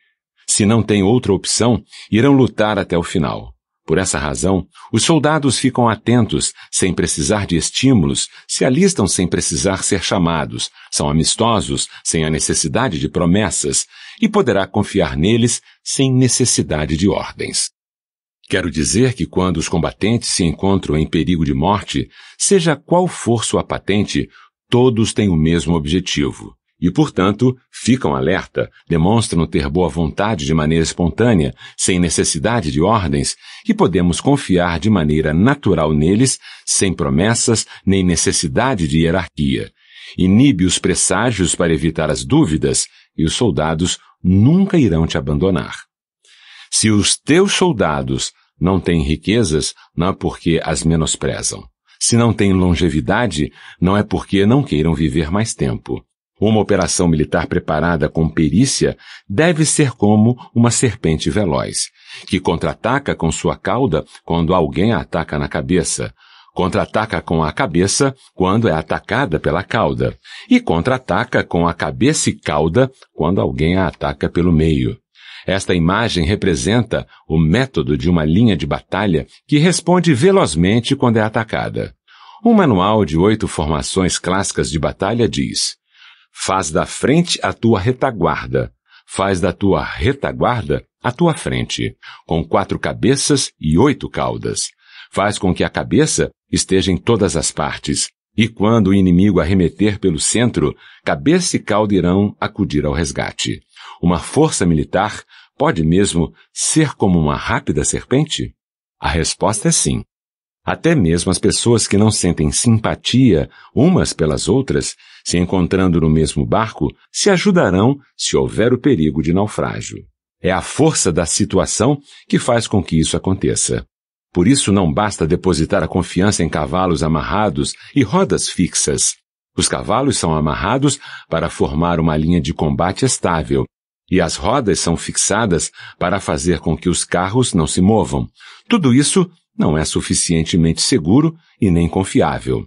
Se não têm outra opção, irão lutar até o final. Por essa razão, os soldados ficam atentos, sem precisar de estímulos, se alistam sem precisar ser chamados, são amistosos, sem a necessidade de promessas, e poderá confiar neles sem necessidade de ordens. Quero dizer que quando os combatentes se encontram em perigo de morte, seja qual for sua patente, todos têm o mesmo objetivo: e, portanto, ficam alerta, demonstram ter boa vontade de maneira espontânea, sem necessidade de ordens, e podemos confiar de maneira natural neles, sem promessas nem necessidade de hierarquia. Inibe os presságios para evitar as dúvidas, e os soldados nunca irão te abandonar. Se os teus soldados não têm riquezas, não é porque as menosprezam. Se não têm longevidade, não é porque não queiram viver mais tempo. Uma operação militar preparada com perícia deve ser como uma serpente veloz, que contra-ataca com sua cauda quando alguém a ataca na cabeça, contra-ataca com a cabeça quando é atacada pela cauda, e contra-ataca com a cabeça e cauda quando alguém a ataca pelo meio. Esta imagem representa o método de uma linha de batalha que responde velozmente quando é atacada. Um manual de oito formações clássicas de batalha diz: Faz da frente a tua retaguarda. Faz da tua retaguarda a tua frente, com quatro cabeças e oito caudas. Faz com que a cabeça esteja em todas as partes, e quando o inimigo arremeter pelo centro, cabeça e cauda irão acudir ao resgate. Uma força militar pode mesmo ser como uma rápida serpente? A resposta é sim. Até mesmo as pessoas que não sentem simpatia umas pelas outras se encontrando no mesmo barco, se ajudarão se houver o perigo de naufrágio. É a força da situação que faz com que isso aconteça. Por isso não basta depositar a confiança em cavalos amarrados e rodas fixas. Os cavalos são amarrados para formar uma linha de combate estável, e as rodas são fixadas para fazer com que os carros não se movam. Tudo isso não é suficientemente seguro e nem confiável.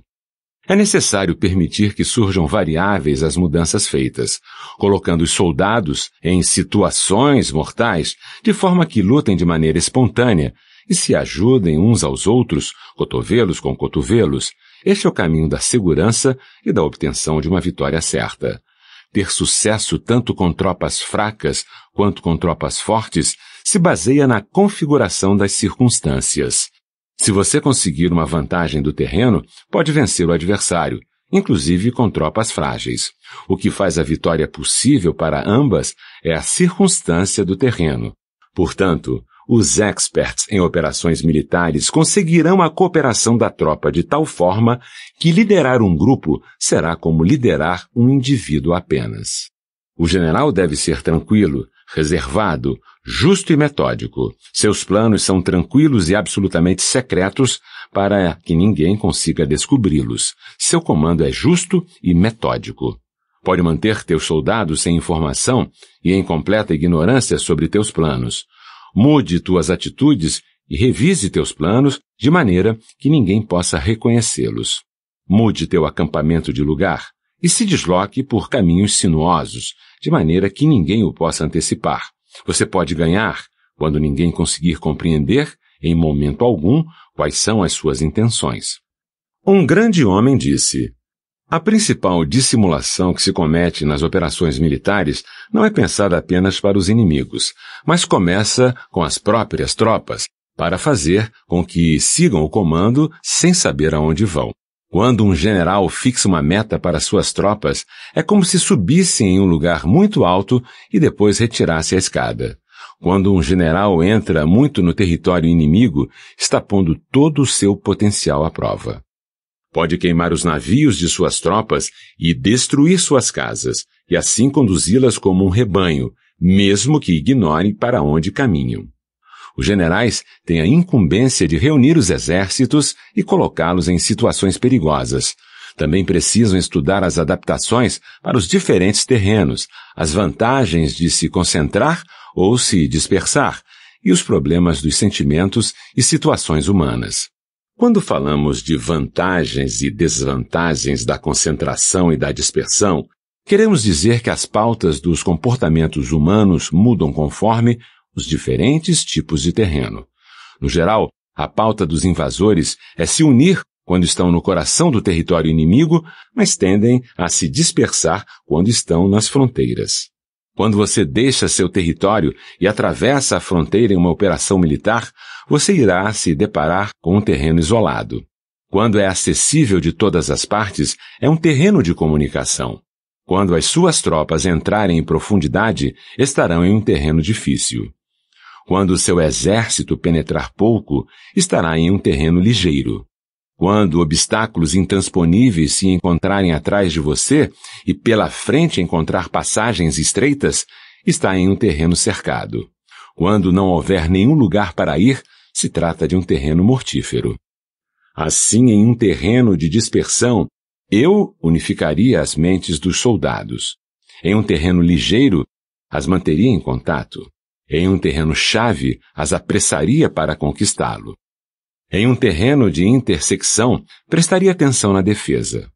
É necessário permitir que surjam variáveis às mudanças feitas, colocando os soldados em situações mortais de forma que lutem de maneira espontânea e se ajudem uns aos outros, cotovelos com cotovelos. Este é o caminho da segurança e da obtenção de uma vitória certa. Ter sucesso tanto com tropas fracas quanto com tropas fortes se baseia na configuração das circunstâncias. Se você conseguir uma vantagem do terreno, pode vencer o adversário, inclusive com tropas frágeis. O que faz a vitória possível para ambas é a circunstância do terreno. Portanto, os experts em operações militares conseguirão a cooperação da tropa de tal forma que liderar um grupo será como liderar um indivíduo apenas. O general deve ser tranquilo, reservado, justo e metódico. Seus planos são tranquilos e absolutamente secretos para que ninguém consiga descobri-los. Seu comando é justo e metódico. Pode manter teus soldados sem informação e em completa ignorância sobre teus planos. Mude tuas atitudes e revise teus planos de maneira que ninguém possa reconhecê-los. Mude teu acampamento de lugar e se desloque por caminhos sinuosos, de maneira que ninguém o possa antecipar. Você pode ganhar, quando ninguém conseguir compreender, em momento algum, quais são as suas intenções. Um grande homem disse: A principal dissimulação que se comete nas operações militares não é pensada apenas para os inimigos, mas começa com as próprias tropas, para fazer com que sigam o comando sem saber aonde vão. Quando um general fixa uma meta para suas tropas, é como se subisse em um lugar muito alto e depois retirasse a escada. Quando um general entra muito no território inimigo, está pondo todo o seu potencial à prova. Pode queimar os navios de suas tropas e destruir suas casas, e assim conduzi-las como um rebanho, mesmo que ignorem para onde caminham. Os generais têm a incumbência de reunir os exércitos e colocá-los em situações perigosas. Também precisam estudar as adaptações para os diferentes terrenos, as vantagens de se concentrar ou se dispersar, e os problemas dos sentimentos e situações humanas. Quando falamos de vantagens e desvantagens da concentração e da dispersão, queremos dizer que as pautas dos comportamentos humanos mudam conforme os diferentes tipos de terreno. No geral, a pauta dos invasores é se unir quando estão no coração do território inimigo, mas tendem a se dispersar quando estão nas fronteiras. Quando você deixa seu território e atravessa a fronteira em uma operação militar, você irá se deparar com um terreno isolado. Quando é acessível de todas as partes, é um terreno de comunicação. Quando as suas tropas entrarem em profundidade, estarão em um terreno difícil. Quando seu exército penetrar pouco, estará em um terreno ligeiro. Quando obstáculos intransponíveis se encontrarem atrás de você e pela frente encontrar passagens estreitas, está em um terreno cercado. Quando não houver nenhum lugar para ir, se trata de um terreno mortífero. Assim, em um terreno de dispersão, eu unificaria as mentes dos soldados. Em um terreno ligeiro, as manteria em contato. Em um terreno-chave, as apressaria para conquistá-lo. Em um terreno de intersecção, prestaria atenção na defesa.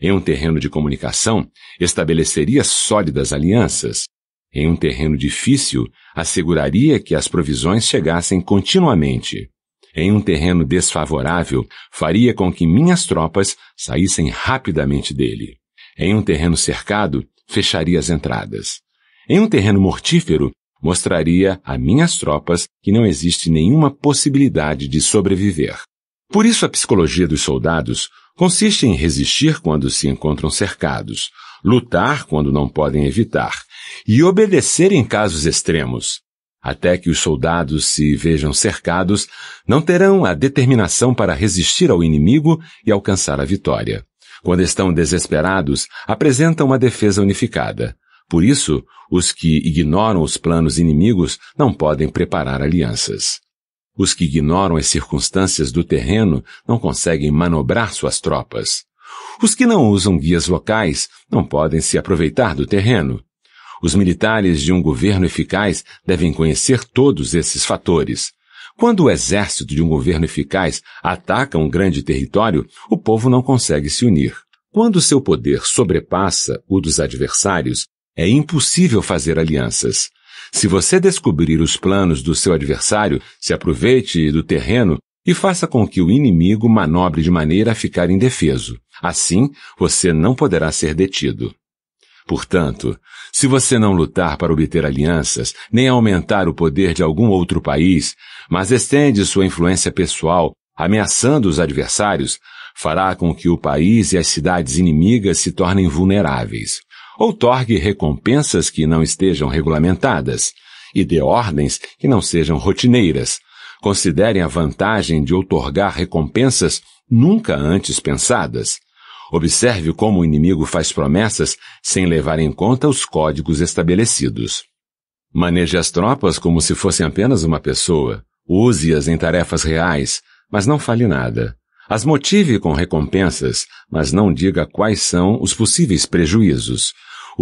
Em um terreno de comunicação, estabeleceria sólidas alianças. Em um terreno difícil, asseguraria que as provisões chegassem continuamente. Em um terreno desfavorável, faria com que minhas tropas saíssem rapidamente dele. Em um terreno cercado, fecharia as entradas. Em um terreno mortífero, mostraria a minhas tropas que não existe nenhuma possibilidade de sobreviver. Por isso, a psicologia dos soldados consiste em resistir quando se encontram cercados, lutar quando não podem evitar e obedecer em casos extremos. Até que os soldados se vejam cercados, não terão a determinação para resistir ao inimigo e alcançar a vitória. Quando estão desesperados, apresentam uma defesa unificada. Por isso, os que ignoram os planos inimigos não podem preparar alianças. Os que ignoram as circunstâncias do terreno não conseguem manobrar suas tropas. Os que não usam guias locais não podem se aproveitar do terreno. Os militares de um governo eficaz devem conhecer todos esses fatores. Quando o exército de um governo eficaz ataca um grande território, o povo não consegue se unir. Quando seu poder sobrepassa o dos adversários, é impossível fazer alianças. Se você descobrir os planos do seu adversário, se aproveite do terreno e faça com que o inimigo manobre de maneira a ficar indefeso. Assim, você não poderá ser detido. Portanto, se você não lutar para obter alianças, nem aumentar o poder de algum outro país, mas estende sua influência pessoal, ameaçando os adversários, fará com que o país e as cidades inimigas se tornem vulneráveis outorgue recompensas que não estejam regulamentadas e dê ordens que não sejam rotineiras. Considerem a vantagem de outorgar recompensas nunca antes pensadas. Observe como o inimigo faz promessas sem levar em conta os códigos estabelecidos. Maneje as tropas como se fossem apenas uma pessoa. Use-as em tarefas reais, mas não fale nada. As motive com recompensas, mas não diga quais são os possíveis prejuízos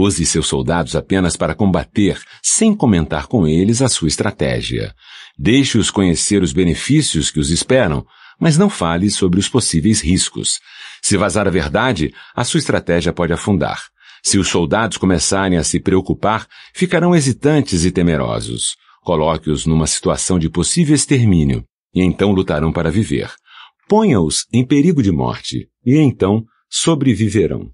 use seus soldados apenas para combater, sem comentar com eles a sua estratégia. Deixe-os conhecer os benefícios que os esperam, mas não fale sobre os possíveis riscos. Se vazar a verdade, a sua estratégia pode afundar. Se os soldados começarem a se preocupar, ficarão hesitantes e temerosos. Coloque-os numa situação de possível extermínio, e então lutarão para viver. Ponha-os em perigo de morte, e então sobreviverão.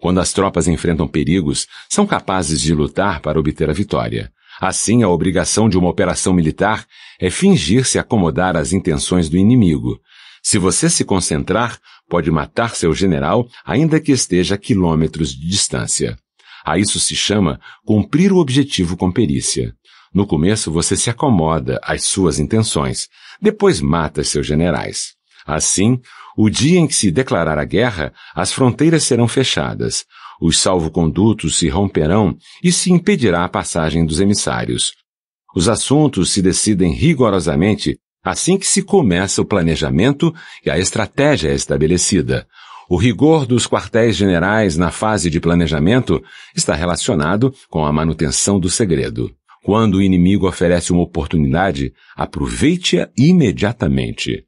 Quando as tropas enfrentam perigos, são capazes de lutar para obter a vitória. Assim, a obrigação de uma operação militar é fingir-se acomodar às intenções do inimigo. Se você se concentrar, pode matar seu general, ainda que esteja a quilômetros de distância. A isso se chama cumprir o objetivo com perícia. No começo, você se acomoda às suas intenções, depois mata seus generais. Assim, o dia em que se declarar a guerra, as fronteiras serão fechadas, os salvocondutos se romperão e se impedirá a passagem dos emissários. Os assuntos se decidem rigorosamente assim que se começa o planejamento e a estratégia é estabelecida. O rigor dos quartéis generais na fase de planejamento está relacionado com a manutenção do segredo. Quando o inimigo oferece uma oportunidade, aproveite-a imediatamente.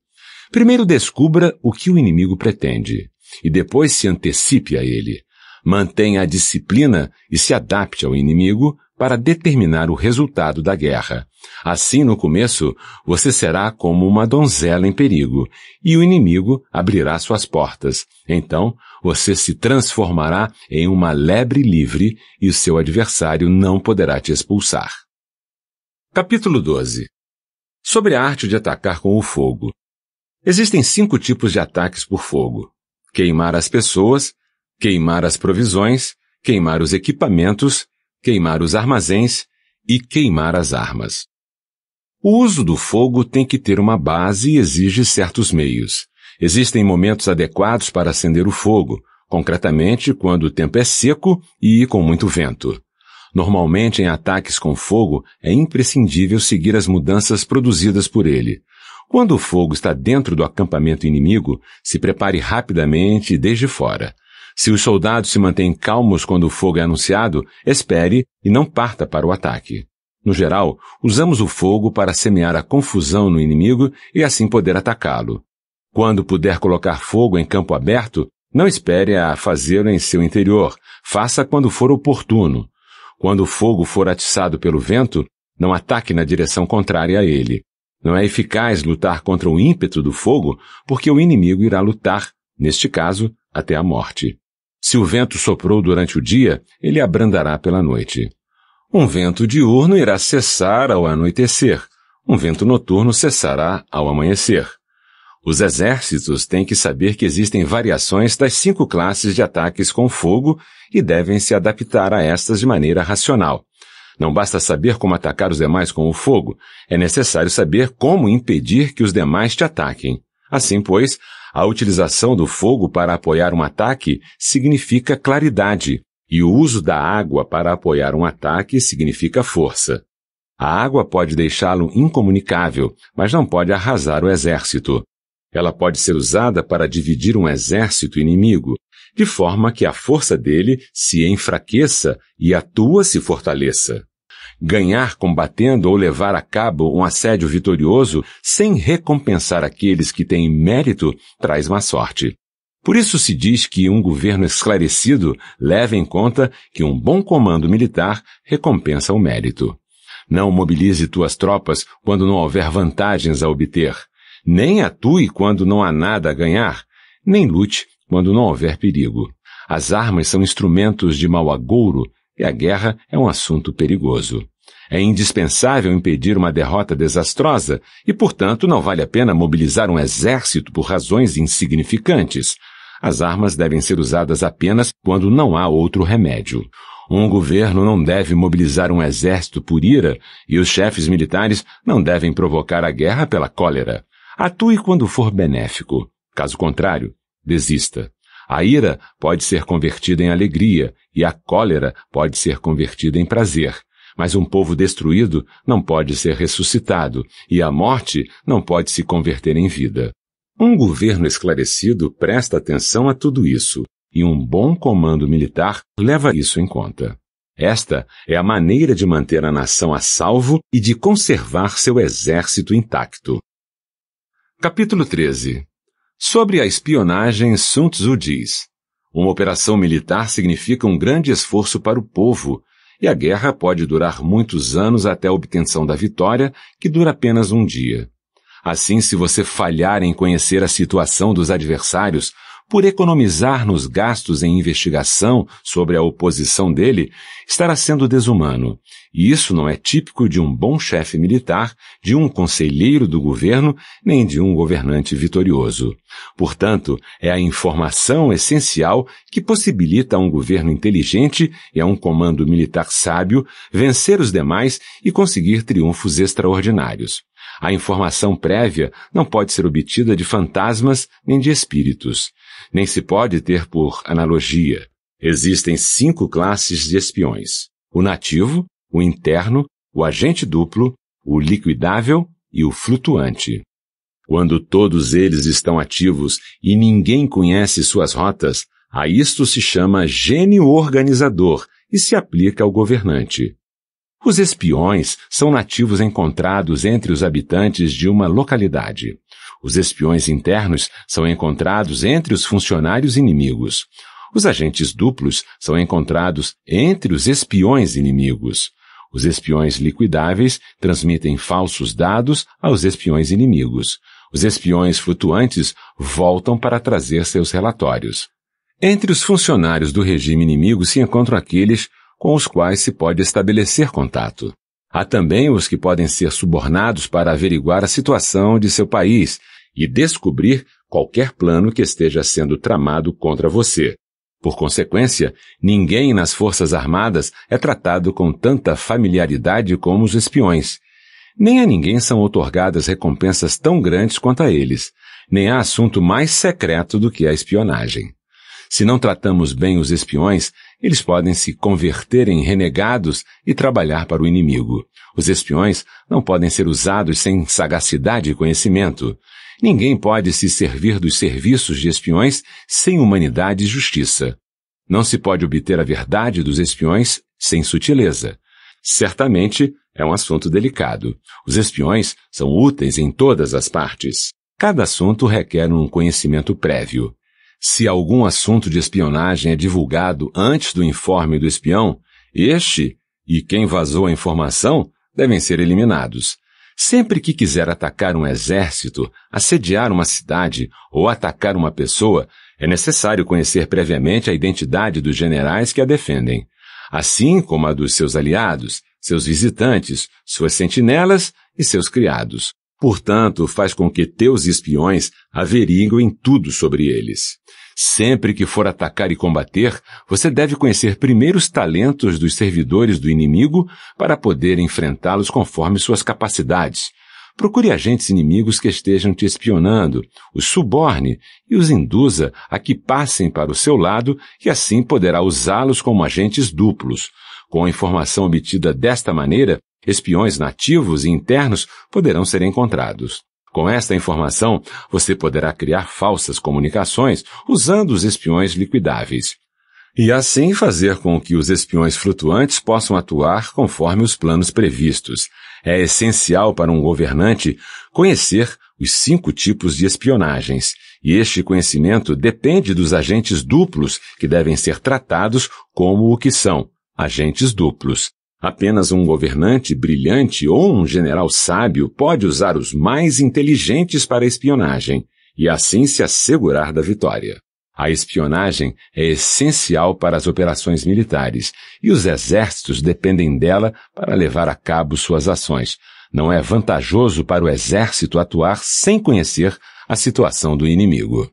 Primeiro descubra o que o inimigo pretende e depois se antecipe a ele. Mantenha a disciplina e se adapte ao inimigo para determinar o resultado da guerra. Assim, no começo, você será como uma donzela em perigo e o inimigo abrirá suas portas. Então, você se transformará em uma lebre livre e o seu adversário não poderá te expulsar. Capítulo 12 Sobre a arte de atacar com o fogo. Existem cinco tipos de ataques por fogo: queimar as pessoas, queimar as provisões, queimar os equipamentos, queimar os armazéns e queimar as armas. O uso do fogo tem que ter uma base e exige certos meios. Existem momentos adequados para acender o fogo, concretamente quando o tempo é seco e com muito vento. Normalmente, em ataques com fogo, é imprescindível seguir as mudanças produzidas por ele. Quando o fogo está dentro do acampamento inimigo, se prepare rapidamente desde fora. Se os soldados se mantêm calmos quando o fogo é anunciado, espere e não parta para o ataque. No geral, usamos o fogo para semear a confusão no inimigo e assim poder atacá-lo. Quando puder colocar fogo em campo aberto, não espere a fazê-lo em seu interior, faça quando for oportuno. Quando o fogo for atiçado pelo vento, não ataque na direção contrária a ele. Não é eficaz lutar contra o ímpeto do fogo, porque o inimigo irá lutar, neste caso, até a morte. Se o vento soprou durante o dia, ele abrandará pela noite. Um vento diurno irá cessar ao anoitecer, um vento noturno cessará ao amanhecer. Os exércitos têm que saber que existem variações das cinco classes de ataques com fogo e devem se adaptar a estas de maneira racional, não basta saber como atacar os demais com o fogo, é necessário saber como impedir que os demais te ataquem. Assim, pois, a utilização do fogo para apoiar um ataque significa claridade, e o uso da água para apoiar um ataque significa força. A água pode deixá-lo incomunicável, mas não pode arrasar o exército. Ela pode ser usada para dividir um exército inimigo, de forma que a força dele se enfraqueça e a tua se fortaleça ganhar combatendo ou levar a cabo um assédio vitorioso sem recompensar aqueles que têm mérito traz má sorte. Por isso se diz que um governo esclarecido leva em conta que um bom comando militar recompensa o mérito. Não mobilize tuas tropas quando não houver vantagens a obter, nem atue quando não há nada a ganhar, nem lute quando não houver perigo. As armas são instrumentos de mau agouro e a guerra é um assunto perigoso. É indispensável impedir uma derrota desastrosa e, portanto, não vale a pena mobilizar um exército por razões insignificantes. As armas devem ser usadas apenas quando não há outro remédio. Um governo não deve mobilizar um exército por ira e os chefes militares não devem provocar a guerra pela cólera. Atue quando for benéfico. Caso contrário, desista. A ira pode ser convertida em alegria e a cólera pode ser convertida em prazer. Mas um povo destruído não pode ser ressuscitado e a morte não pode se converter em vida. Um governo esclarecido presta atenção a tudo isso e um bom comando militar leva isso em conta. Esta é a maneira de manter a nação a salvo e de conservar seu exército intacto. Capítulo 13 Sobre a espionagem, Sun Tzu diz: Uma operação militar significa um grande esforço para o povo, e a guerra pode durar muitos anos até a obtenção da vitória, que dura apenas um dia. Assim, se você falhar em conhecer a situação dos adversários, por economizar nos gastos em investigação sobre a oposição dele, estará sendo desumano. E isso não é típico de um bom chefe militar, de um conselheiro do governo, nem de um governante vitorioso. Portanto, é a informação essencial que possibilita a um governo inteligente e a um comando militar sábio vencer os demais e conseguir triunfos extraordinários. A informação prévia não pode ser obtida de fantasmas nem de espíritos nem se pode ter por analogia. Existem cinco classes de espiões: o nativo, o interno, o agente duplo, o liquidável e o flutuante. Quando todos eles estão ativos e ninguém conhece suas rotas, a isto se chama gênio organizador e se aplica ao governante. Os espiões são nativos encontrados entre os habitantes de uma localidade. Os espiões internos são encontrados entre os funcionários inimigos. Os agentes duplos são encontrados entre os espiões inimigos. Os espiões liquidáveis transmitem falsos dados aos espiões inimigos. Os espiões flutuantes voltam para trazer seus relatórios. Entre os funcionários do regime inimigo se encontram aqueles com os quais se pode estabelecer contato. Há também os que podem ser subornados para averiguar a situação de seu país e descobrir qualquer plano que esteja sendo tramado contra você. Por consequência, ninguém nas Forças Armadas é tratado com tanta familiaridade como os espiões. Nem a ninguém são otorgadas recompensas tão grandes quanto a eles. Nem há assunto mais secreto do que a espionagem. Se não tratamos bem os espiões, eles podem se converter em renegados e trabalhar para o inimigo. Os espiões não podem ser usados sem sagacidade e conhecimento. Ninguém pode se servir dos serviços de espiões sem humanidade e justiça. Não se pode obter a verdade dos espiões sem sutileza. Certamente é um assunto delicado. Os espiões são úteis em todas as partes. Cada assunto requer um conhecimento prévio. Se algum assunto de espionagem é divulgado antes do informe do espião, este e quem vazou a informação devem ser eliminados. Sempre que quiser atacar um exército, assediar uma cidade ou atacar uma pessoa, é necessário conhecer previamente a identidade dos generais que a defendem, assim como a dos seus aliados, seus visitantes, suas sentinelas e seus criados. Portanto, faz com que teus espiões averiguem tudo sobre eles. Sempre que for atacar e combater, você deve conhecer primeiro os talentos dos servidores do inimigo para poder enfrentá-los conforme suas capacidades. Procure agentes inimigos que estejam te espionando, os suborne e os induza a que passem para o seu lado e assim poderá usá-los como agentes duplos. Com a informação obtida desta maneira, espiões nativos e internos poderão ser encontrados. Com esta informação, você poderá criar falsas comunicações usando os espiões liquidáveis. E assim fazer com que os espiões flutuantes possam atuar conforme os planos previstos. É essencial para um governante conhecer os cinco tipos de espionagens, e este conhecimento depende dos agentes duplos que devem ser tratados como o que são, agentes duplos. Apenas um governante brilhante ou um general sábio pode usar os mais inteligentes para a espionagem e assim se assegurar da vitória. A espionagem é essencial para as operações militares e os exércitos dependem dela para levar a cabo suas ações. Não é vantajoso para o exército atuar sem conhecer a situação do inimigo.